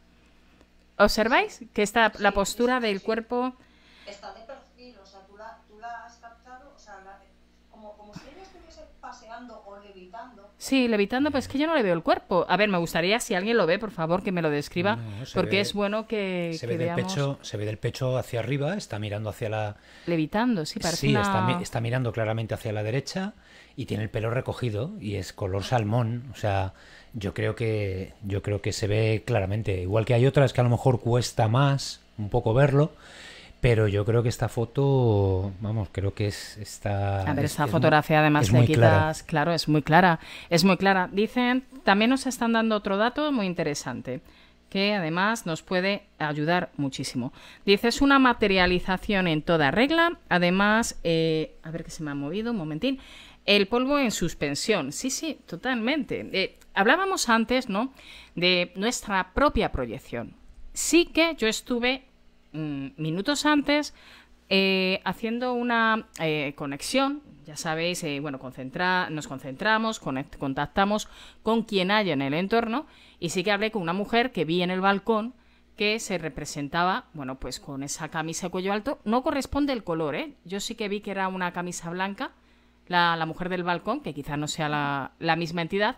¿Observáis que está la postura del cuerpo? Sí, levitando, pues es que yo no le veo el cuerpo. A ver, me gustaría, si alguien lo ve, por favor, que me lo describa, porque es bueno que, se ve Del pecho, se ve del pecho hacia arriba, está mirando hacia la... Levitando, sí, parece Sí, está, está mirando claramente hacia la derecha y tiene el pelo recogido y es color salmón, o sea, yo creo que yo creo que se ve claramente, igual que hay otras que a lo mejor cuesta más un poco verlo, pero yo creo que esta foto, vamos, creo que es esta... A ver, esta fotografía además de quitas, claro, es muy clara, es muy clara. Dicen, también nos están dando otro dato muy interesante que además nos puede ayudar muchísimo. Dice, es una materialización en toda regla. Además, eh, a ver que se me ha movido un momentín. El polvo en suspensión. Sí, sí, totalmente. Eh, hablábamos antes, ¿no? De nuestra propia proyección. Sí que yo estuve Mm, minutos antes eh, haciendo una eh, conexión, ya sabéis, eh, bueno, nos concentramos, contactamos con quien haya en el entorno y sí que hablé con una mujer que vi en el balcón que se representaba, bueno, pues con esa camisa cuello alto, no corresponde el color, ¿eh? Yo sí que vi que era una camisa blanca, la, mujer del balcón, que quizá no sea la, la misma entidad,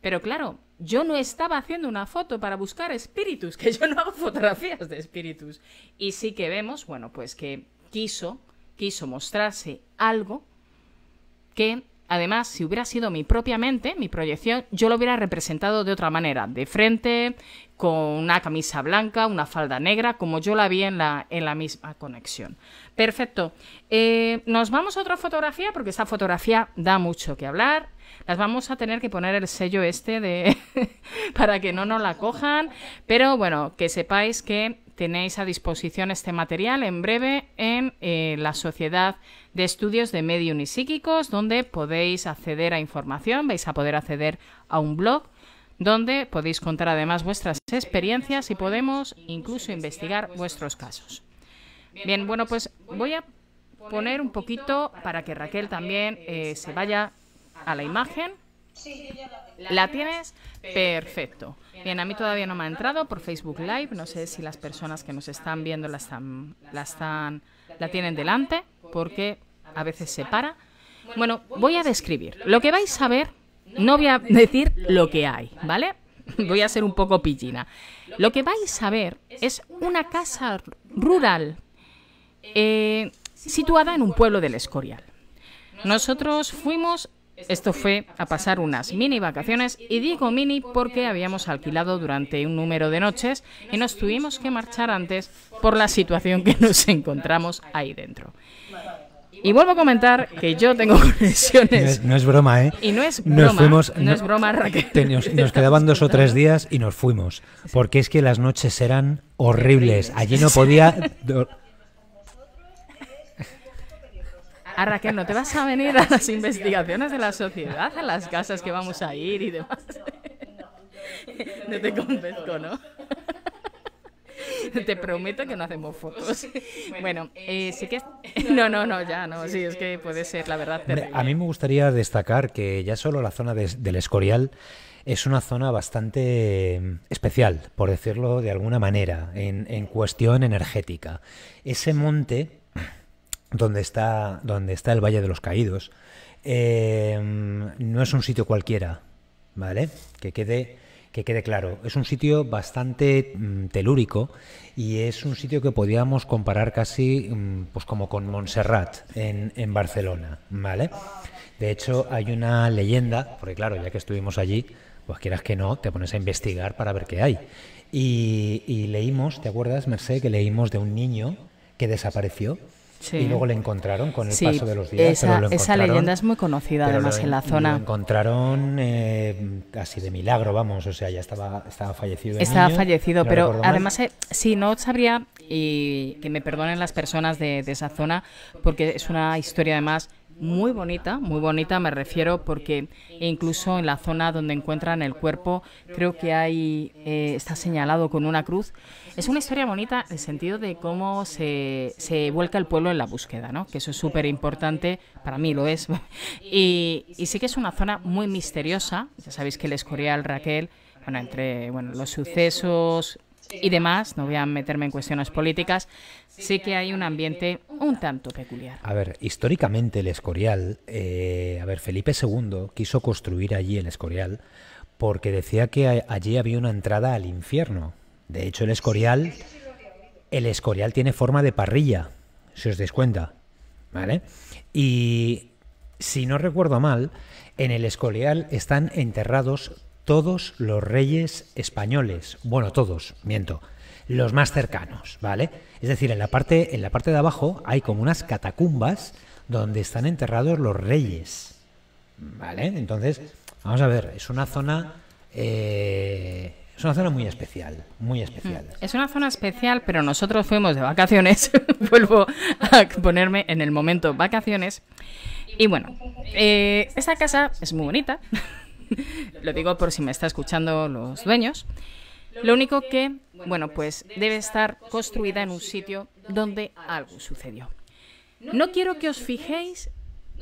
pero claro, yo no estaba haciendo una foto para buscar espíritus, que yo no hago fotografías de espíritus. Y sí que vemos, bueno, pues que quiso, quiso mostrarse algo que, además, si hubiera sido mi propia mente, mi proyección, yo lo hubiera representado de otra manera, de frente, con una camisa blanca, una falda negra, como yo la vi en la, en la misma conexión. Perfecto. Eh, nos vamos a otra fotografía, porque esta fotografía da mucho que hablar las vamos a tener que poner el sello este de para que no nos la cojan, pero bueno, que sepáis que tenéis a disposición este material en breve en eh, la Sociedad de Estudios de Medium y Psíquicos, donde podéis acceder a información, vais a poder acceder a un blog donde podéis contar además vuestras experiencias y podemos incluso investigar vuestros casos. Bien, bueno, pues voy a poner un poquito para que Raquel también eh, se vaya a la imagen. ¿La tienes? Perfecto. Bien, a mí todavía no me ha entrado por Facebook Live. No sé si las personas que nos están viendo la, están, la, tienen delante, porque a veces se para. Bueno, voy a describir. Lo que vais a ver, no voy a decir lo que hay, ¿vale? Voy a ser un poco pillina. Lo que vais a ver es una casa rural eh, situada en un pueblo del Escorial. Nosotros fuimos esto fue a pasar unas mini vacaciones y digo mini porque habíamos alquilado durante un número de noches y nos tuvimos que marchar antes por la situación que nos encontramos ahí dentro. Y vuelvo a comentar que yo tengo conexiones. No, es, broma, ¿eh? Y no es broma. fuimos, no, es broma, Raquel. nos, nos quedaban dos o tres días y nos fuimos. Porque es que las noches eran horribles. Allí no podía. A Raquel, ¿no te vas a venir a las investigaciones de la sociedad, a las casas que vamos a ir y demás? No te convenzco, ¿no? te prometo que no hacemos fotos. Bueno, eh, sí que... No, no, no, ya, no, sí, es que puede ser, la verdad. Terrible. A mí me gustaría destacar que ya solo la zona del Escorial es una zona bastante em, especial, por decirlo de alguna manera, en cuestión energética. Ese monte donde está, donde está el Valle de los Caídos, em, no es un sitio cualquiera, ¿vale? Que quede, que quede claro. Es un sitio bastante mm, telúrico y es un sitio que podíamos comparar casi mm, pues como con Montserrat en, Barcelona, ¿vale? De hecho, hay una leyenda, porque claro, ya que estuvimos allí, pues quieras que no, te pones a investigar para ver qué hay. Y, leímos, ¿te acuerdas, Merced, que leímos de un niño que desapareció? Y luego le encontraron con el paso de los días. Esa, leyenda es muy conocida además en la zona. Lo encontraron eh, casi de milagro, vamos, o sea, ya estaba, estaba fallecido. Estaba fallecido, pero además, eh, Si no sabría, y que me perdonen las personas de esa zona, porque es una historia además muy bonita, muy bonita me refiero porque incluso en la zona donde encuentran el cuerpo creo que hay eh, está señalado con una cruz. Es una historia bonita en el sentido de cómo se, vuelca el pueblo en la búsqueda, ¿no? que eso es súper importante, para mí lo es. y, sí que es una zona muy misteriosa, ya sabéis que el Escorial, Raquel, bueno, entre bueno, los sucesos, y demás, no voy a meterme en cuestiones políticas, sí que hay un ambiente un tanto peculiar. A ver, históricamente el Escorial, eh, a ver, Felipe II quiso construir allí el Escorial porque decía que allí había una entrada al infierno. De hecho, el Escorial, el Escorial tiene forma de parrilla, si os dais cuenta, ¿vale? Y si no recuerdo mal, en el Escorial están enterrados todos los reyes españoles. Bueno, todos, miento los más cercanos, ¿vale? Es decir, en la parte, en la parte de abajo hay como unas catacumbas donde están enterrados los reyes, ¿vale? Entonces, vamos a ver, es una zona... Eh, es una zona muy especial, muy especial. Mm, es una zona especial, pero nosotros fuimos de vacaciones, vuelvo a ponerme en el momento vacaciones. Y bueno, eh, esta casa es muy bonita, lo digo por si me está escuchando los dueños. Lo único que bueno, pues, pues debe estar construida en un sitio donde algo sucedió. No quiero que os fijéis,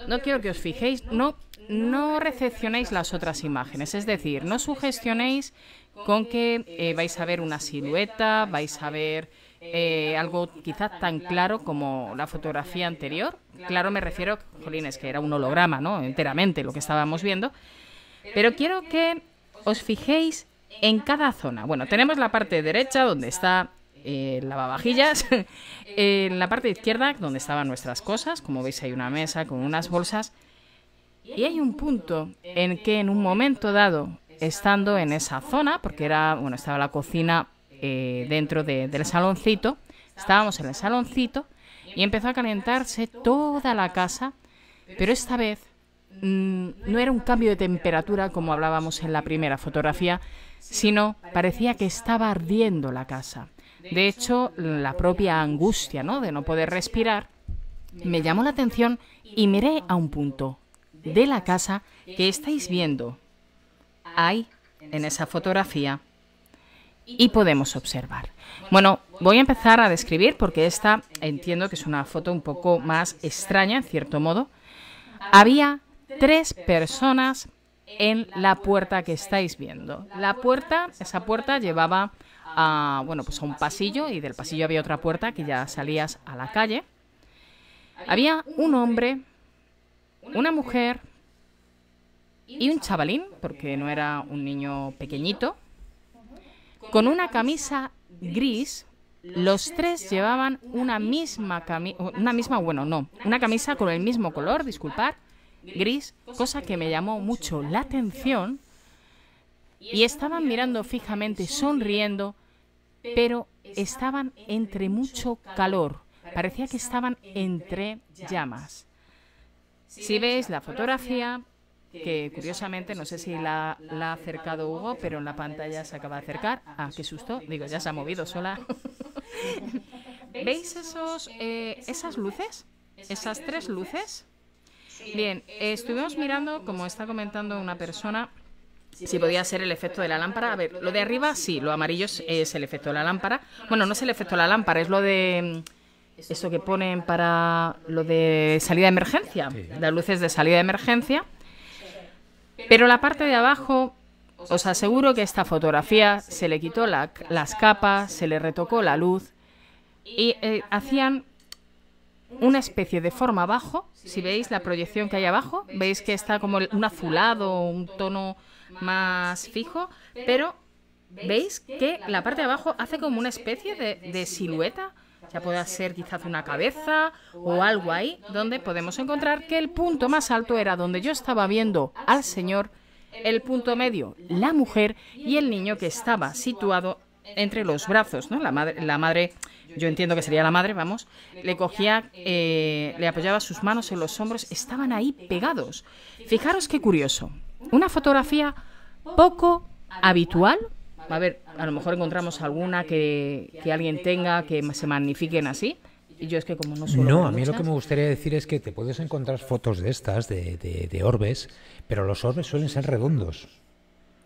no quiero que os fijéis, no, no recepcionéis las otras imágenes, es decir, no sugestionéis con que eh, eh, vais a ver una silueta, vais a ver eh, algo quizás tan claro como la fotografía anterior. Claro, me refiero, jolines, que era un holograma, ¿no? Enteramente lo que estábamos viendo. Pero quiero que os fijéis en cada zona. Bueno, tenemos la parte derecha donde está eh, lavavajillas, en la parte izquierda donde estaban nuestras cosas, como veis hay una mesa con unas bolsas, y hay un punto en que en un momento dado, estando en esa zona, porque era, bueno, estaba la cocina eh, dentro del saloncito, estábamos en el saloncito, y empezó a calentarse toda la casa, pero esta vez mm, no era un cambio de temperatura como hablábamos en la primera fotografía, sino parecía que estaba ardiendo la casa. De hecho, la propia angustia ¿no? de no poder respirar me llamó la atención y miré a un punto de la casa que estáis viendo. ahí en esa fotografía y podemos observar. Bueno, voy a empezar a describir porque esta entiendo que es una foto un poco más extraña en cierto modo. Había tres personas en la puerta que estáis viendo. La puerta, esa puerta llevaba a, bueno, pues a un pasillo y del pasillo había otra puerta que ya salías a la calle. Había un hombre, una mujer y un chavalín, porque no era un niño pequeñito, con una camisa gris. Los tres llevaban una misma camisa, una misma, bueno, no, una camisa con el mismo color, disculpad, gris, cosa que me llamó mucho la atención, y estaban mirando fijamente, sonriendo, pero estaban entre mucho calor, parecía que estaban entre llamas. Si veis la fotografía, que curiosamente, no sé si la, ha acercado Hugo, pero en la pantalla se acaba de acercar. Ah, qué susto, digo, ya se ha movido sola. ¿Veis esos, eh, esas luces? Esas tres luces Bien, estuvimos mirando, como está comentando una persona, si podía ser el efecto de la lámpara. A ver, lo de arriba sí, lo amarillo es, el efecto de la lámpara. Bueno, no es el efecto de la lámpara, es lo de mm, eso que ponen para lo de salida de emergencia, las luces de salida de emergencia. Pero la parte de abajo, os aseguro que esta fotografía se le quitó las capas, se le retocó la luz y eh, hacían una especie de forma abajo. Si veis la proyección que hay abajo, veis que está como un azulado, un tono más fijo, pero veis que la parte de abajo hace como una especie de, silueta. Ya pueda ser quizás una cabeza o algo ahí, donde podemos encontrar que el punto más alto era donde yo estaba viendo al Señor, el punto medio, la mujer y el niño que estaba situado entre los brazos, ¿no? La madre, la madre yo entiendo que sería la madre, vamos, le cogía, eh, le apoyaba sus manos en los hombros, estaban ahí pegados. Fijaros qué curioso, una fotografía poco habitual. A ver, a lo mejor encontramos alguna que, que alguien tenga que se magnifiquen así. Y yo es que como no soy No, a mí lo que me gustaría decir es que te puedes encontrar fotos de estas, de, de, de orbes, pero los orbes suelen ser redondos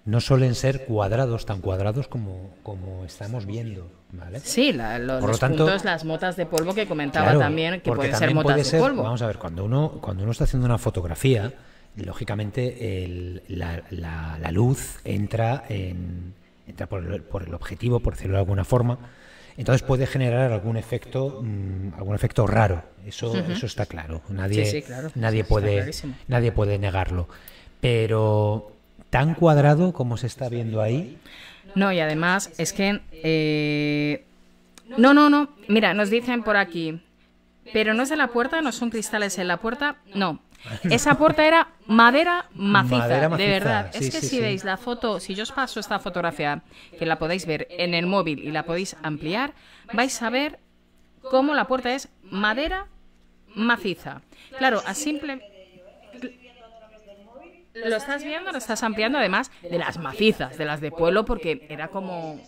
no suelen ser cuadrados, tan cuadrados como, como estamos viendo. ¿vale? Sí, los, Por lo tanto, puntos, las motas de polvo que comentaba también, que pueden ser motas de polvo. Vamos a ver, cuando uno, cuando uno está haciendo una fotografía, lógicamente la, luz entra, en, entra por, el, objetivo, por decirlo de alguna forma, entonces puede generar algún efecto, mm, algún efecto raro. Eso, eso está claro. Nadie, nadie, puede, nadie puede negarlo. Pero tan cuadrado como se está viendo ahí. No, y además es que... Eh, no, no, no. Mira, nos dicen por aquí, pero no es de la puerta, no son cristales en la puerta, no. Esa puerta era madera maciza, de verdad. es que si veis la foto, si yo os paso esta fotografía, que la podéis ver en el móvil y la podéis ampliar, vais a ver cómo la puerta es madera maciza. Claro, a simple lo estás viendo, lo estás ampliando además de las macizas, de las de pueblo, porque era como...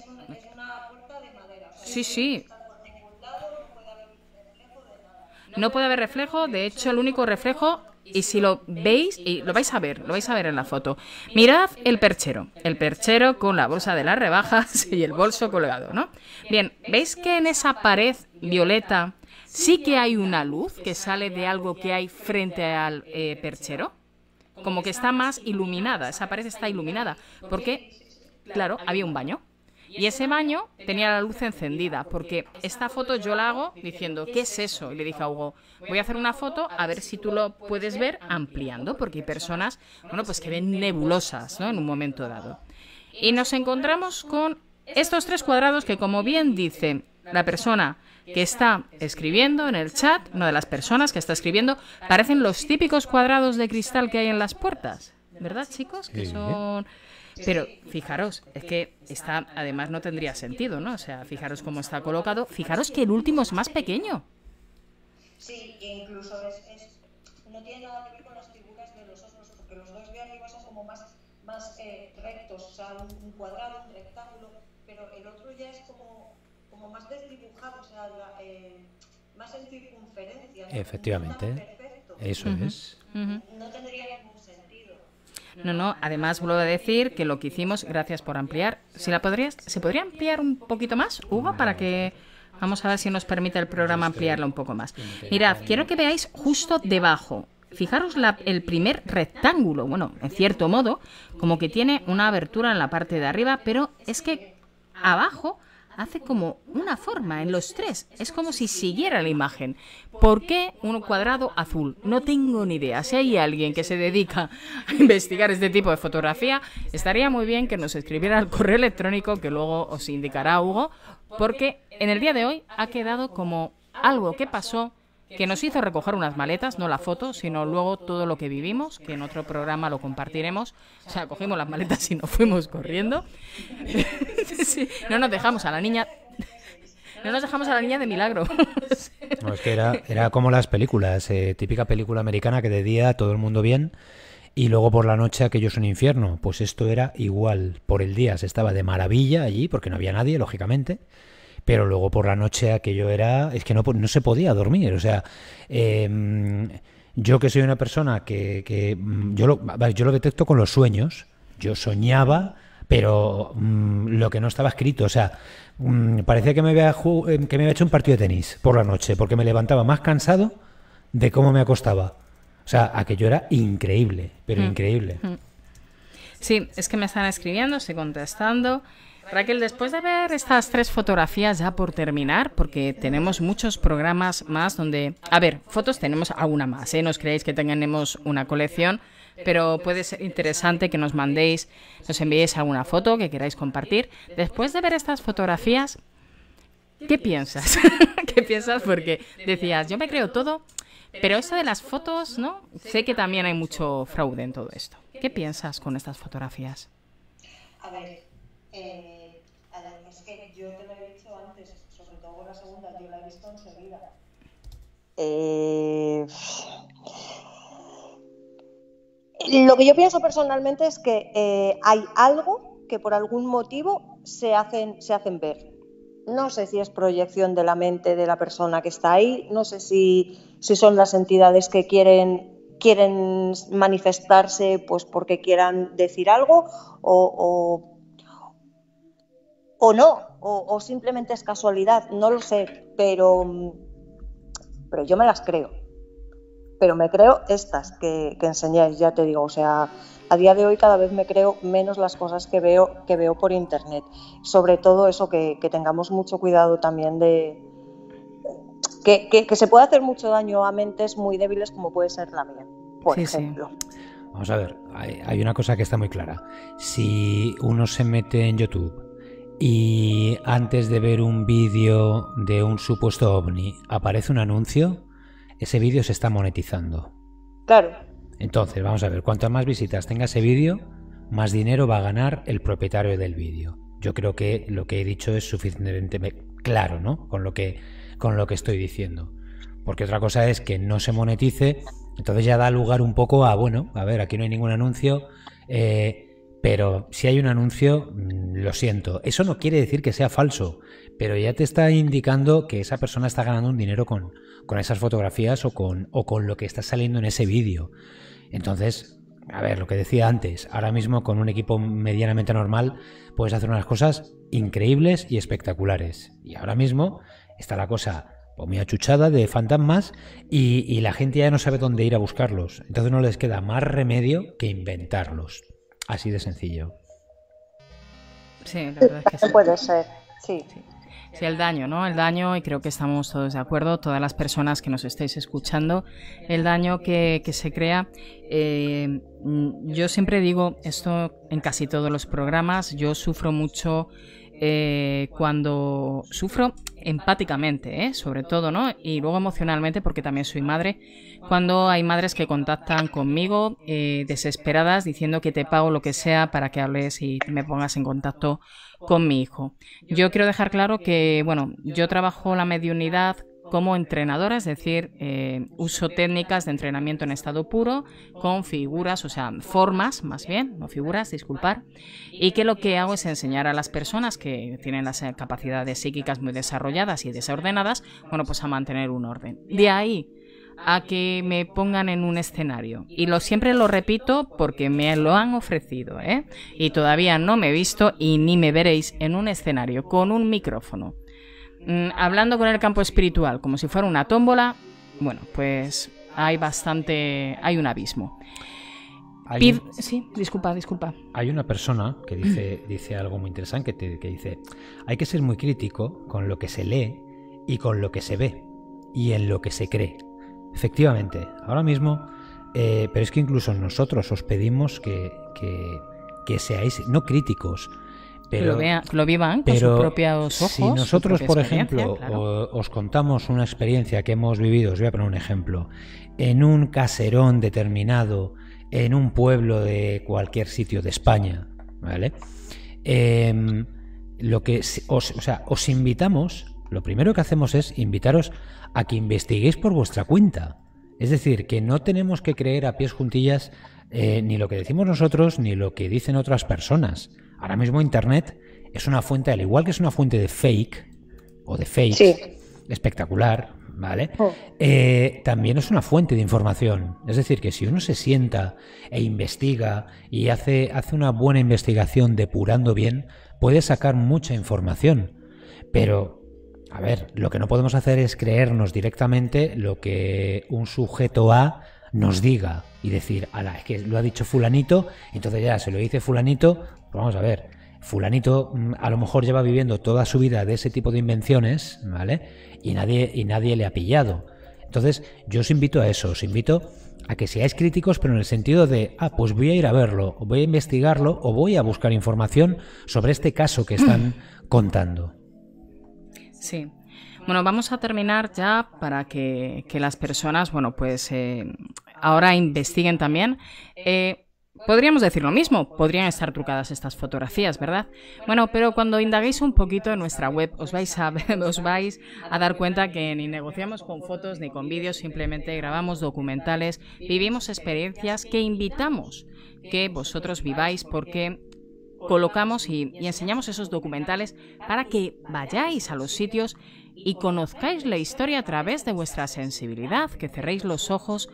Sí, sí. No puede haber reflejo, de hecho el único reflejo, y si lo veis, y lo vais a ver, lo vais a ver en la foto, mirad el perchero, el perchero con la bolsa de las rebajas y el bolso colgado, ¿no? Bien, ¿veis que en esa pared violeta sí que hay una luz que sale de algo que hay frente al eh, perchero? como que está más iluminada, esa pared está iluminada, porque, claro, había un baño. Y ese baño tenía la luz encendida, porque esta foto yo la hago diciendo, ¿qué es eso? Y le dije a Hugo, voy a hacer una foto a ver si tú lo puedes ver ampliando, porque hay personas, bueno, pues que ven nebulosas, ¿no? En un momento dado. Y nos encontramos con estos tres cuadrados que, como bien dice la persona que está escribiendo en el chat, una de las personas que está escribiendo, parecen los típicos cuadrados de cristal que hay en las puertas, ¿verdad chicos? Que son... Pero fijaros, es que está, además no tendría sentido, ¿no? O sea, fijaros cómo está colocado, fijaros que el último es más pequeño. Sí, que incluso es, no tiene nada que ver con las figuras de los otros, porque los dos vean son como más, más eh, rectos, o sea, un, cuadrado, un rectángulo, pero el otro ya es como más desdibujado, o sea, eh, más en Efectivamente. Eso es. No tendría ningún sentido. No, no, además vuelvo a decir que lo que hicimos, gracias por ampliar. Si la podrías, ¿Se podría ampliar un poquito más, Hugo, para que Vamos a ver si nos permite el programa este, ampliarlo un poco más. Este, este, Mirad, quiero que veáis justo debajo. Fijaros el primer rectángulo, bueno, en cierto modo, como que tiene una abertura en la parte de arriba, pero es que abajo hace como una forma en los tres. Es como si siguiera la imagen. ¿Por qué un cuadrado azul? No tengo ni idea. Si hay alguien que se dedica a investigar este tipo de fotografía, estaría muy bien que nos escribiera al correo electrónico que luego os indicará Hugo, porque en el día de hoy ha quedado como algo que pasó que nos hizo recoger unas maletas, no la foto, sino luego todo lo que vivimos, que en otro programa lo compartiremos. O sea, cogimos las maletas y nos fuimos corriendo. no nos dejamos a la niña no nos dejamos a la niña de milagro. era, como las películas, eh, típica película americana que de día todo el mundo bien y luego por la noche aquello es un infierno. Pues esto era igual, por el día se estaba de maravilla allí porque no había nadie, lógicamente, pero luego por la noche aquello era, es que no, se podía dormir, o sea... Em, yo que soy una persona que, que mm, yo, lo, yo lo detecto con los sueños, yo soñaba, pero mm, lo que no estaba escrito, o sea, mm, parecía que me, había eh, que me había hecho un partido de tenis por la noche, porque me levantaba más cansado de cómo me acostaba. O sea, aquello era increíble, pero increíble. Sí, es que me están escribiendo, estoy contestando. Raquel, después de ver estas tres fotografías ya por terminar, porque tenemos muchos programas más donde... A ver, fotos tenemos alguna más, ¿eh? No creéis que tengamos una colección, pero puede ser interesante que nos mandéis, nos enviéis alguna foto que queráis compartir. Después de ver estas fotografías, ¿qué piensas? ¿Qué piensas? Porque decías, yo me creo todo, pero eso de las fotos, ¿no? Sé que también hay mucho fraude en todo esto. ¿Qué piensas con estas fotografías? A ver, eh, sobre todo la segunda, la he visto eh, Lo que yo pienso personalmente es que eh, hay algo que por algún motivo se hacen, se hacen ver. No sé si es proyección de la mente de la persona que está ahí, no sé si, son las entidades que quieren quieren manifestarse pues porque quieran decir algo o, o no, o, simplemente es casualidad, no lo sé, pero, pero yo me las creo. Pero me creo estas que, enseñáis, ya te digo, o sea, a día de hoy cada vez me creo menos las cosas que veo, que veo por internet. Sobre todo eso, que, tengamos mucho cuidado también de... Que, se puede hacer mucho daño a mentes muy débiles como puede ser la mía, por ejemplo. Vamos a ver, hay una cosa que está muy clara. Si uno se mete en YouTube y antes de ver un vídeo de un supuesto ovni aparece un anuncio, ese vídeo se está monetizando. Claro. Entonces, vamos a ver, cuantas más visitas tenga ese vídeo, más dinero va a ganar el propietario del vídeo. Yo creo que lo que he dicho es suficientemente claro, ¿no? Con lo que, con lo que estoy diciendo. Porque otra cosa es que no se monetice, entonces ya da lugar un poco a, bueno, a ver, aquí no hay ningún anuncio. Eh, pero si hay un anuncio, mm, lo siento. Eso no quiere decir que sea falso, pero ya te está indicando que esa persona está ganando un dinero con, esas fotografías o con, o con lo que está saliendo en ese vídeo. Entonces, a ver, lo que decía antes, ahora mismo con un equipo medianamente normal puedes hacer unas cosas increíbles y espectaculares. Y ahora mismo está la cosa pues, muy achuchada de fantasmas y, y la gente ya no sabe dónde ir a buscarlos. Entonces no les queda más remedio que inventarlos. Así de sencillo. Sí, la verdad es que sí. Puede ser, sí. sí. el daño, ¿no? El daño, y creo que estamos todos de acuerdo, todas las personas que nos estáis escuchando, el daño que, se crea. Eh, mm, yo siempre digo esto en casi todos los programas, yo sufro mucho eh, cuando sufro empáticamente, ¿eh? sobre todo, ¿no? Y luego emocionalmente, porque también soy madre, cuando hay madres que contactan conmigo eh, desesperadas diciendo que te pago lo que sea para que hables y me pongas en contacto con mi hijo. Yo quiero dejar claro que, bueno, yo trabajo la mediunidad como entrenadora, es decir, eh, uso técnicas de entrenamiento en estado puro con figuras, o sea, formas más bien, no figuras, disculpar, y que lo que hago es enseñar a las personas que tienen las eh, capacidades psíquicas muy desarrolladas y desordenadas, bueno, pues a mantener un orden. De ahí a que me pongan en un escenario. Y lo siempre lo repito porque me lo han ofrecido, ¿eh? Y todavía no me he visto y ni me veréis en un escenario con un micrófono Mm, hablando con el campo espiritual como si fuera una tómbola, bueno, pues hay bastante, hay un abismo. Sí, disculpa, disculpa. Hay una persona que dice, dice algo muy interesante, que, dice, hay que ser muy crítico con lo que se lee y con lo que se ve y en lo que se cree. Efectivamente, ahora mismo, eh, pero es que incluso nosotros os pedimos que, que seáis no críticos, lo viva vivan con sus propios ojos. Si nosotros, por ejemplo, os contamos una experiencia que hemos vivido, os voy a poner un ejemplo, en un caserón determinado, en un pueblo de cualquier sitio de España, ¿vale? Em, lo que os, o sea, os invitamos, lo primero que hacemos es invitaros a que investiguéis por vuestra cuenta. Es decir, que no tenemos que creer a pies juntillas eh, ni lo que decimos nosotros ni lo que dicen otras personas. Ahora mismo Internet es una fuente, al igual que es una fuente de fake o de fake, espectacular, ¿vale? Oh. Eh, también es una fuente de información. Es decir, que si uno se sienta e investiga y hace, hace una buena investigación depurando bien, puede sacar mucha información. Pero, a ver, lo que no podemos hacer es creernos directamente lo que un sujeto A nos diga y decir, ala, es que lo ha dicho fulanito, entonces ya se lo dice fulanito, vamos a ver, fulanito mm, a lo mejor lleva viviendo toda su vida de ese tipo de invenciones, ¿vale? Y nadie, y nadie le ha pillado. Entonces, yo os invito a eso, os invito a que seáis críticos, pero en el sentido de, ah, pues voy a ir a verlo, voy a investigarlo, o voy a buscar información sobre este caso que están contando. Sí. Bueno, vamos a terminar ya para que, las personas, bueno, pues eh, ahora investiguen también. Eh, Podríamos decir lo mismo, podrían estar trucadas estas fotografías, ¿verdad? Bueno, pero cuando indaguéis un poquito en nuestra web os vais a, os vais a dar cuenta que ni negociamos con fotos ni con vídeos, simplemente grabamos documentales, vivimos experiencias que invitamos que vosotros viváis porque colocamos y, enseñamos esos documentales para que vayáis a los sitios y conozcáis la historia a través de vuestra sensibilidad, que cerréis los ojos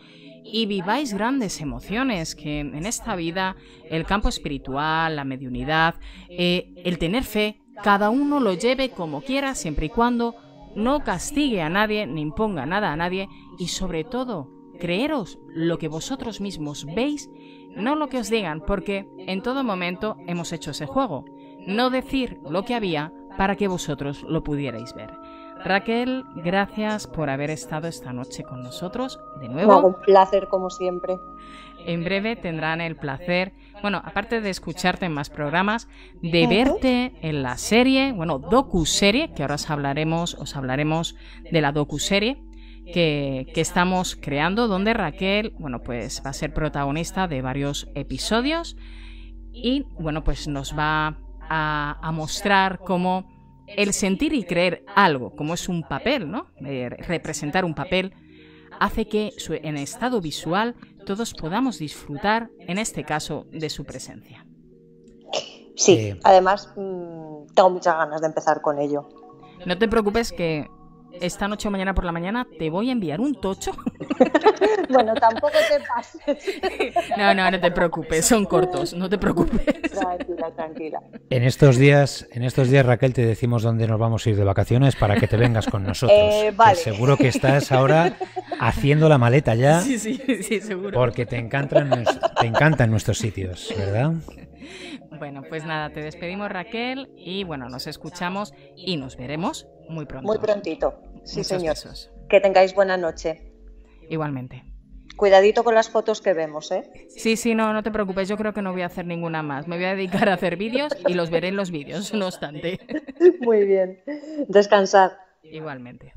y viváis grandes emociones, que en esta vida el campo espiritual, la mediunidad, eh, el tener fe, cada uno lo lleve como quiera, siempre y cuando no castigue a nadie, ni imponga nada a nadie, y sobre todo, creeros lo que vosotros mismos veis, no lo que os digan, porque en todo momento hemos hecho ese juego, no decir lo que había para que vosotros lo pudierais ver. Raquel, gracias por haber estado esta noche con nosotros de nuevo. un placer como siempre. En breve tendrán el placer, bueno, aparte de escucharte en más programas, de verte en la serie, bueno, docuserie, que ahora os hablaremos, os hablaremos de la docuserie que, que, estamos creando, donde Raquel, bueno, pues va a ser protagonista de varios episodios y, bueno, pues nos va a, a mostrar cómo el sentir y creer algo, como es un papel, ¿no? Eh, representar un papel, hace que en estado visual todos podamos disfrutar, en este caso, de su presencia. Sí, eh. además mm, tengo muchas ganas de empezar con ello. No te preocupes que esta noche o mañana por la mañana te voy a enviar un tocho. bueno, tampoco te pases. no, no, no te preocupes, son cortos, no te preocupes. Tranquila, tranquila. En estos días, en estos días Raquel te decimos dónde nos vamos a ir de vacaciones para que te vengas con nosotros. Eh, vale. seguro que estás ahora haciendo la maleta ya. Sí, sí, sí, seguro. Porque te encantan, te encantan nuestros sitios, ¿verdad? Bueno, pues nada, te despedimos Raquel y bueno, nos escuchamos y nos veremos muy pronto. Muy prontito. Sí, Muchos señor. Que tengáis buena noche. Igualmente. Cuidadito con las fotos que vemos, ¿eh? Sí, sí, no, no te preocupes, yo creo que no voy a hacer ninguna más. Me voy a dedicar a hacer vídeos y los veré en los vídeos, no obstante. Muy bien. Descansad. Igualmente.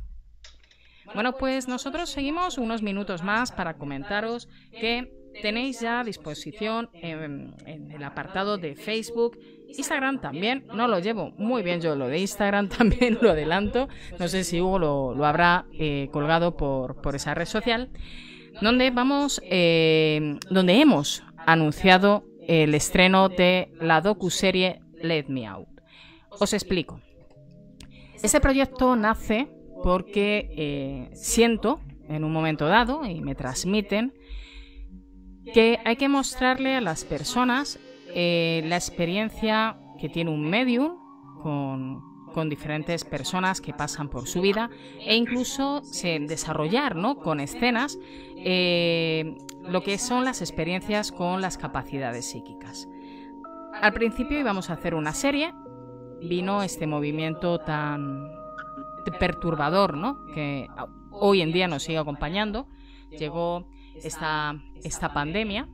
Bueno, pues nosotros seguimos unos minutos más para comentaros que tenéis ya a disposición en, el apartado de Facebook. Instagram también, no lo llevo muy bien yo lo de Instagram, también lo adelanto. No sé si Hugo lo, habrá eh, colgado por, esa red social. Donde vamos, eh, donde hemos anunciado el estreno de la docuserie Let Me Out. Os explico. ese proyecto nace porque eh, siento en un momento dado, y me transmiten, que hay que mostrarle a las personas eh, la experiencia que tiene un medium con, diferentes personas que pasan por su vida e incluso se, desarrollar con escenas eh, lo que son las experiencias con las capacidades psíquicas. Al principio íbamos a hacer una serie, vino este movimiento tan perturbador ¿no? que hoy en día nos sigue acompañando, llegó esta, esta pandemia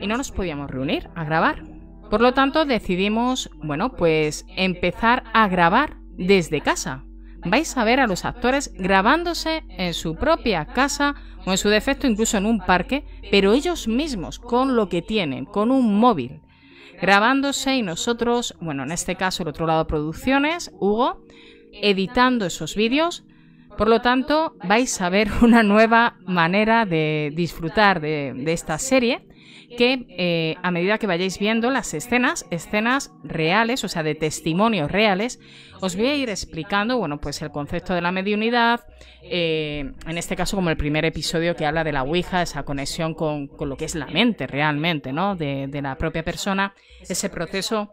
y no nos podíamos reunir a grabar. Por lo tanto, decidimos, bueno, pues empezar a grabar desde casa. Vais a ver a los actores grabándose en su propia casa o en su defecto incluso en un parque, pero ellos mismos, con lo que tienen, con un móvil, grabándose y nosotros, bueno, en este caso el otro lado producciones, Hugo, editando esos vídeos, por lo tanto, vais a ver una nueva manera de disfrutar de, esta serie que eh, a medida que vayáis viendo las escenas, escenas reales, o sea, de testimonios reales, os voy a ir explicando, bueno, pues el concepto de la mediunidad, eh, en este caso como el primer episodio que habla de la Ouija, esa conexión con, lo que es la mente realmente, ¿no? De, de la propia persona, ese proceso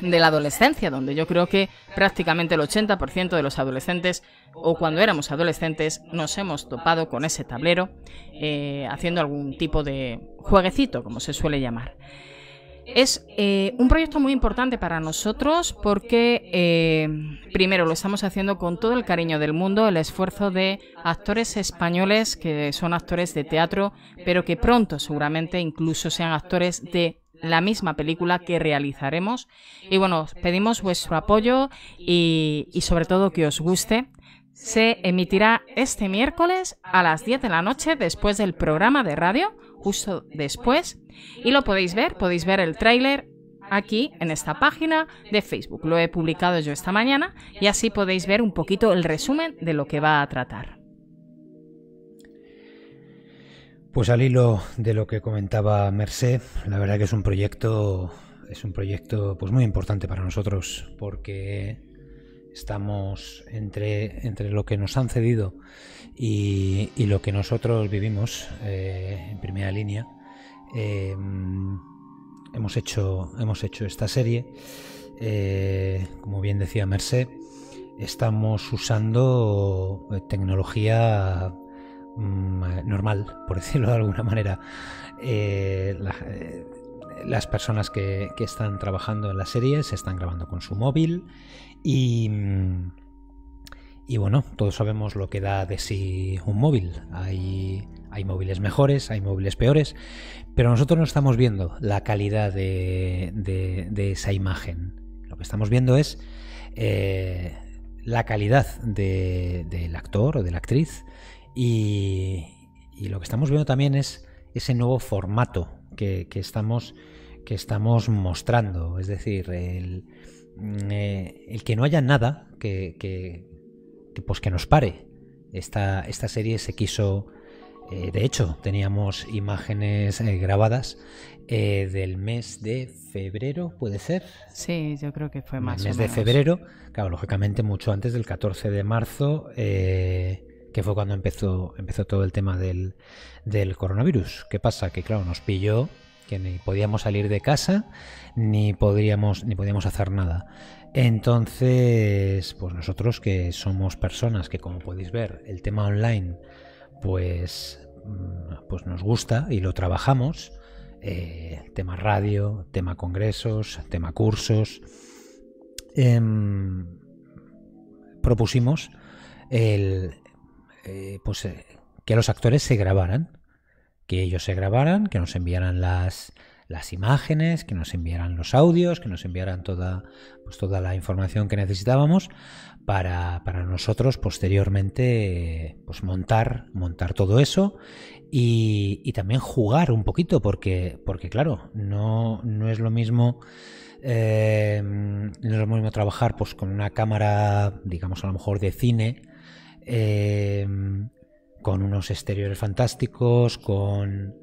de la adolescencia, donde yo creo que prácticamente el 80% de los adolescentes o cuando éramos adolescentes nos hemos topado con ese tablero eh, haciendo algún tipo de jueguecito, como se suele llamar. Es eh, un proyecto muy importante para nosotros porque eh, primero lo estamos haciendo con todo el cariño del mundo, el esfuerzo de actores españoles que son actores de teatro, pero que pronto seguramente incluso sean actores de la misma película que realizaremos. Y bueno, pedimos vuestro apoyo y, y sobre todo que os guste. Se emitirá este miércoles a las 10 de la noche después del programa de radio, justo después. Y lo podéis ver, podéis ver el tráiler aquí en esta página de Facebook. Lo he publicado yo esta mañana y así podéis ver un poquito el resumen de lo que va a tratar. Pues al hilo de lo que comentaba Merced, la verdad que es un proyecto, es un proyecto pues muy importante para nosotros porque estamos entre, entre lo que nos han cedido y, lo que nosotros vivimos eh, en primera línea. Em, hemos, hecho, hemos hecho esta serie, eh, como bien decía Merced, estamos usando eh, tecnología Mm, normal, por decirlo de alguna manera, eh, eh, las personas que, están trabajando en la serie se están grabando con su móvil y, mm, y bueno, todos sabemos lo que da de sí un móvil. Hay, hay móviles mejores, hay móviles peores, pero nosotros no estamos viendo la calidad de, esa imagen. Lo que estamos viendo es eh, la calidad del actor o de la actriz y, lo que estamos viendo también es ese nuevo formato que, estamos, que estamos mostrando. Es decir, el, mm, eh, que no haya nada que, pues que, nos pare. Esta, esta serie se quiso... Eh, de hecho, teníamos imágenes eh, grabadas del mes de febrero, ¿puede ser? Sí, yo creo que fue más. El mes de febrero, claro, lógicamente mucho antes del 14 de marzo que fue cuando empezó, empezó todo el tema del, coronavirus. ¿Qué pasa? Que claro, nos pilló que ni podíamos salir de casa ni podíamos ni podíamos hacer nada. Entonces, pues nosotros que somos personas que como podéis ver, el tema online pues mm, pues nos gusta y lo trabajamos, eh, tema radio, tema congresos, tema cursos. Em, propusimos el, eh, pues eh, que los actores se grabaran, que ellos se grabaran, que nos enviaran las, las imágenes, que nos enviaran los audios, que nos enviaran toda, pues, toda la información que necesitábamos para, nosotros posteriormente pues, montar, montar todo eso y, también jugar un poquito, porque, porque claro, no, no es lo mismo. Eh, no es lo mismo trabajar pues, con una cámara, digamos a lo mejor de cine, Em, con unos exteriores fantásticos, con,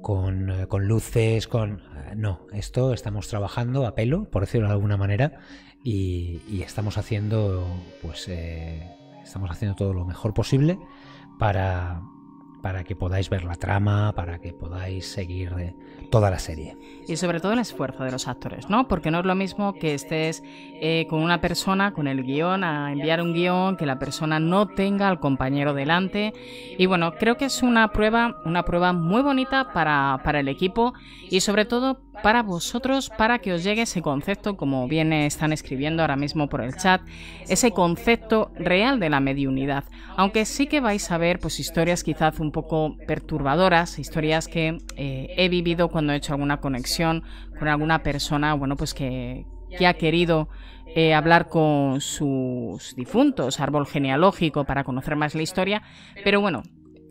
con, eh, con, luces, con... Eh, no, esto estamos trabajando a pelo, por decirlo de alguna manera, y, estamos haciendo, pues, eh, estamos haciendo todo lo mejor posible para, para que podáis ver la trama, para que podáis seguir eh, toda la serie. Y sobre todo el esfuerzo de los actores, ¿no? Porque no es lo mismo que estés eh, con una persona, con el guión, a enviar un guión, que la persona no tenga al compañero delante. Y bueno, creo que es una prueba, una prueba muy bonita para, el equipo y sobre todo para vosotros, para que os llegue ese concepto, como bien están escribiendo ahora mismo por el chat, ese concepto real de la mediunidad. Aunque sí que vais a ver pues historias quizás un poco perturbadoras, historias que eh, he vivido cuando he hecho alguna conexión con alguna persona, bueno, pues que, ha querido eh, hablar con sus difuntos, árbol genealógico, para conocer más la historia. Pero bueno,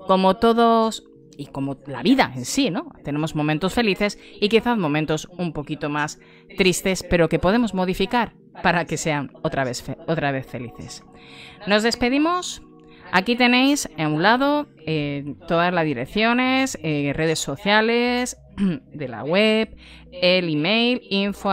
como todos y como la vida en sí, ¿no? Tenemos momentos felices y quizás momentos un poquito más tristes, pero que podemos modificar para que sean otra vez, otra vez felices. Nos despedimos Aquí tenéis en un lado eh, todas las direcciones, eh, redes sociales de la web, el email info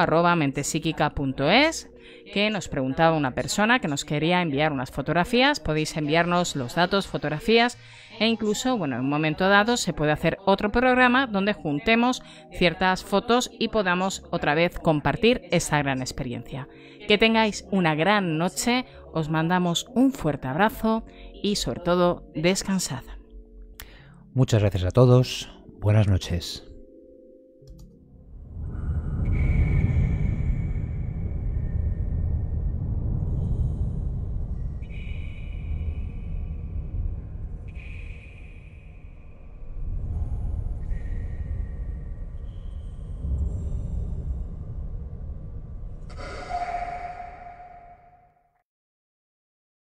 que nos preguntaba una persona que nos quería enviar unas fotografías. Podéis enviarnos los datos, fotografías e incluso, bueno, en un momento dado se puede hacer otro programa donde juntemos ciertas fotos y podamos otra vez compartir esa gran experiencia. Que tengáis una gran noche, os mandamos un fuerte abrazo y sobre todo descansad. Muchas gracias a todos. Buenas noches.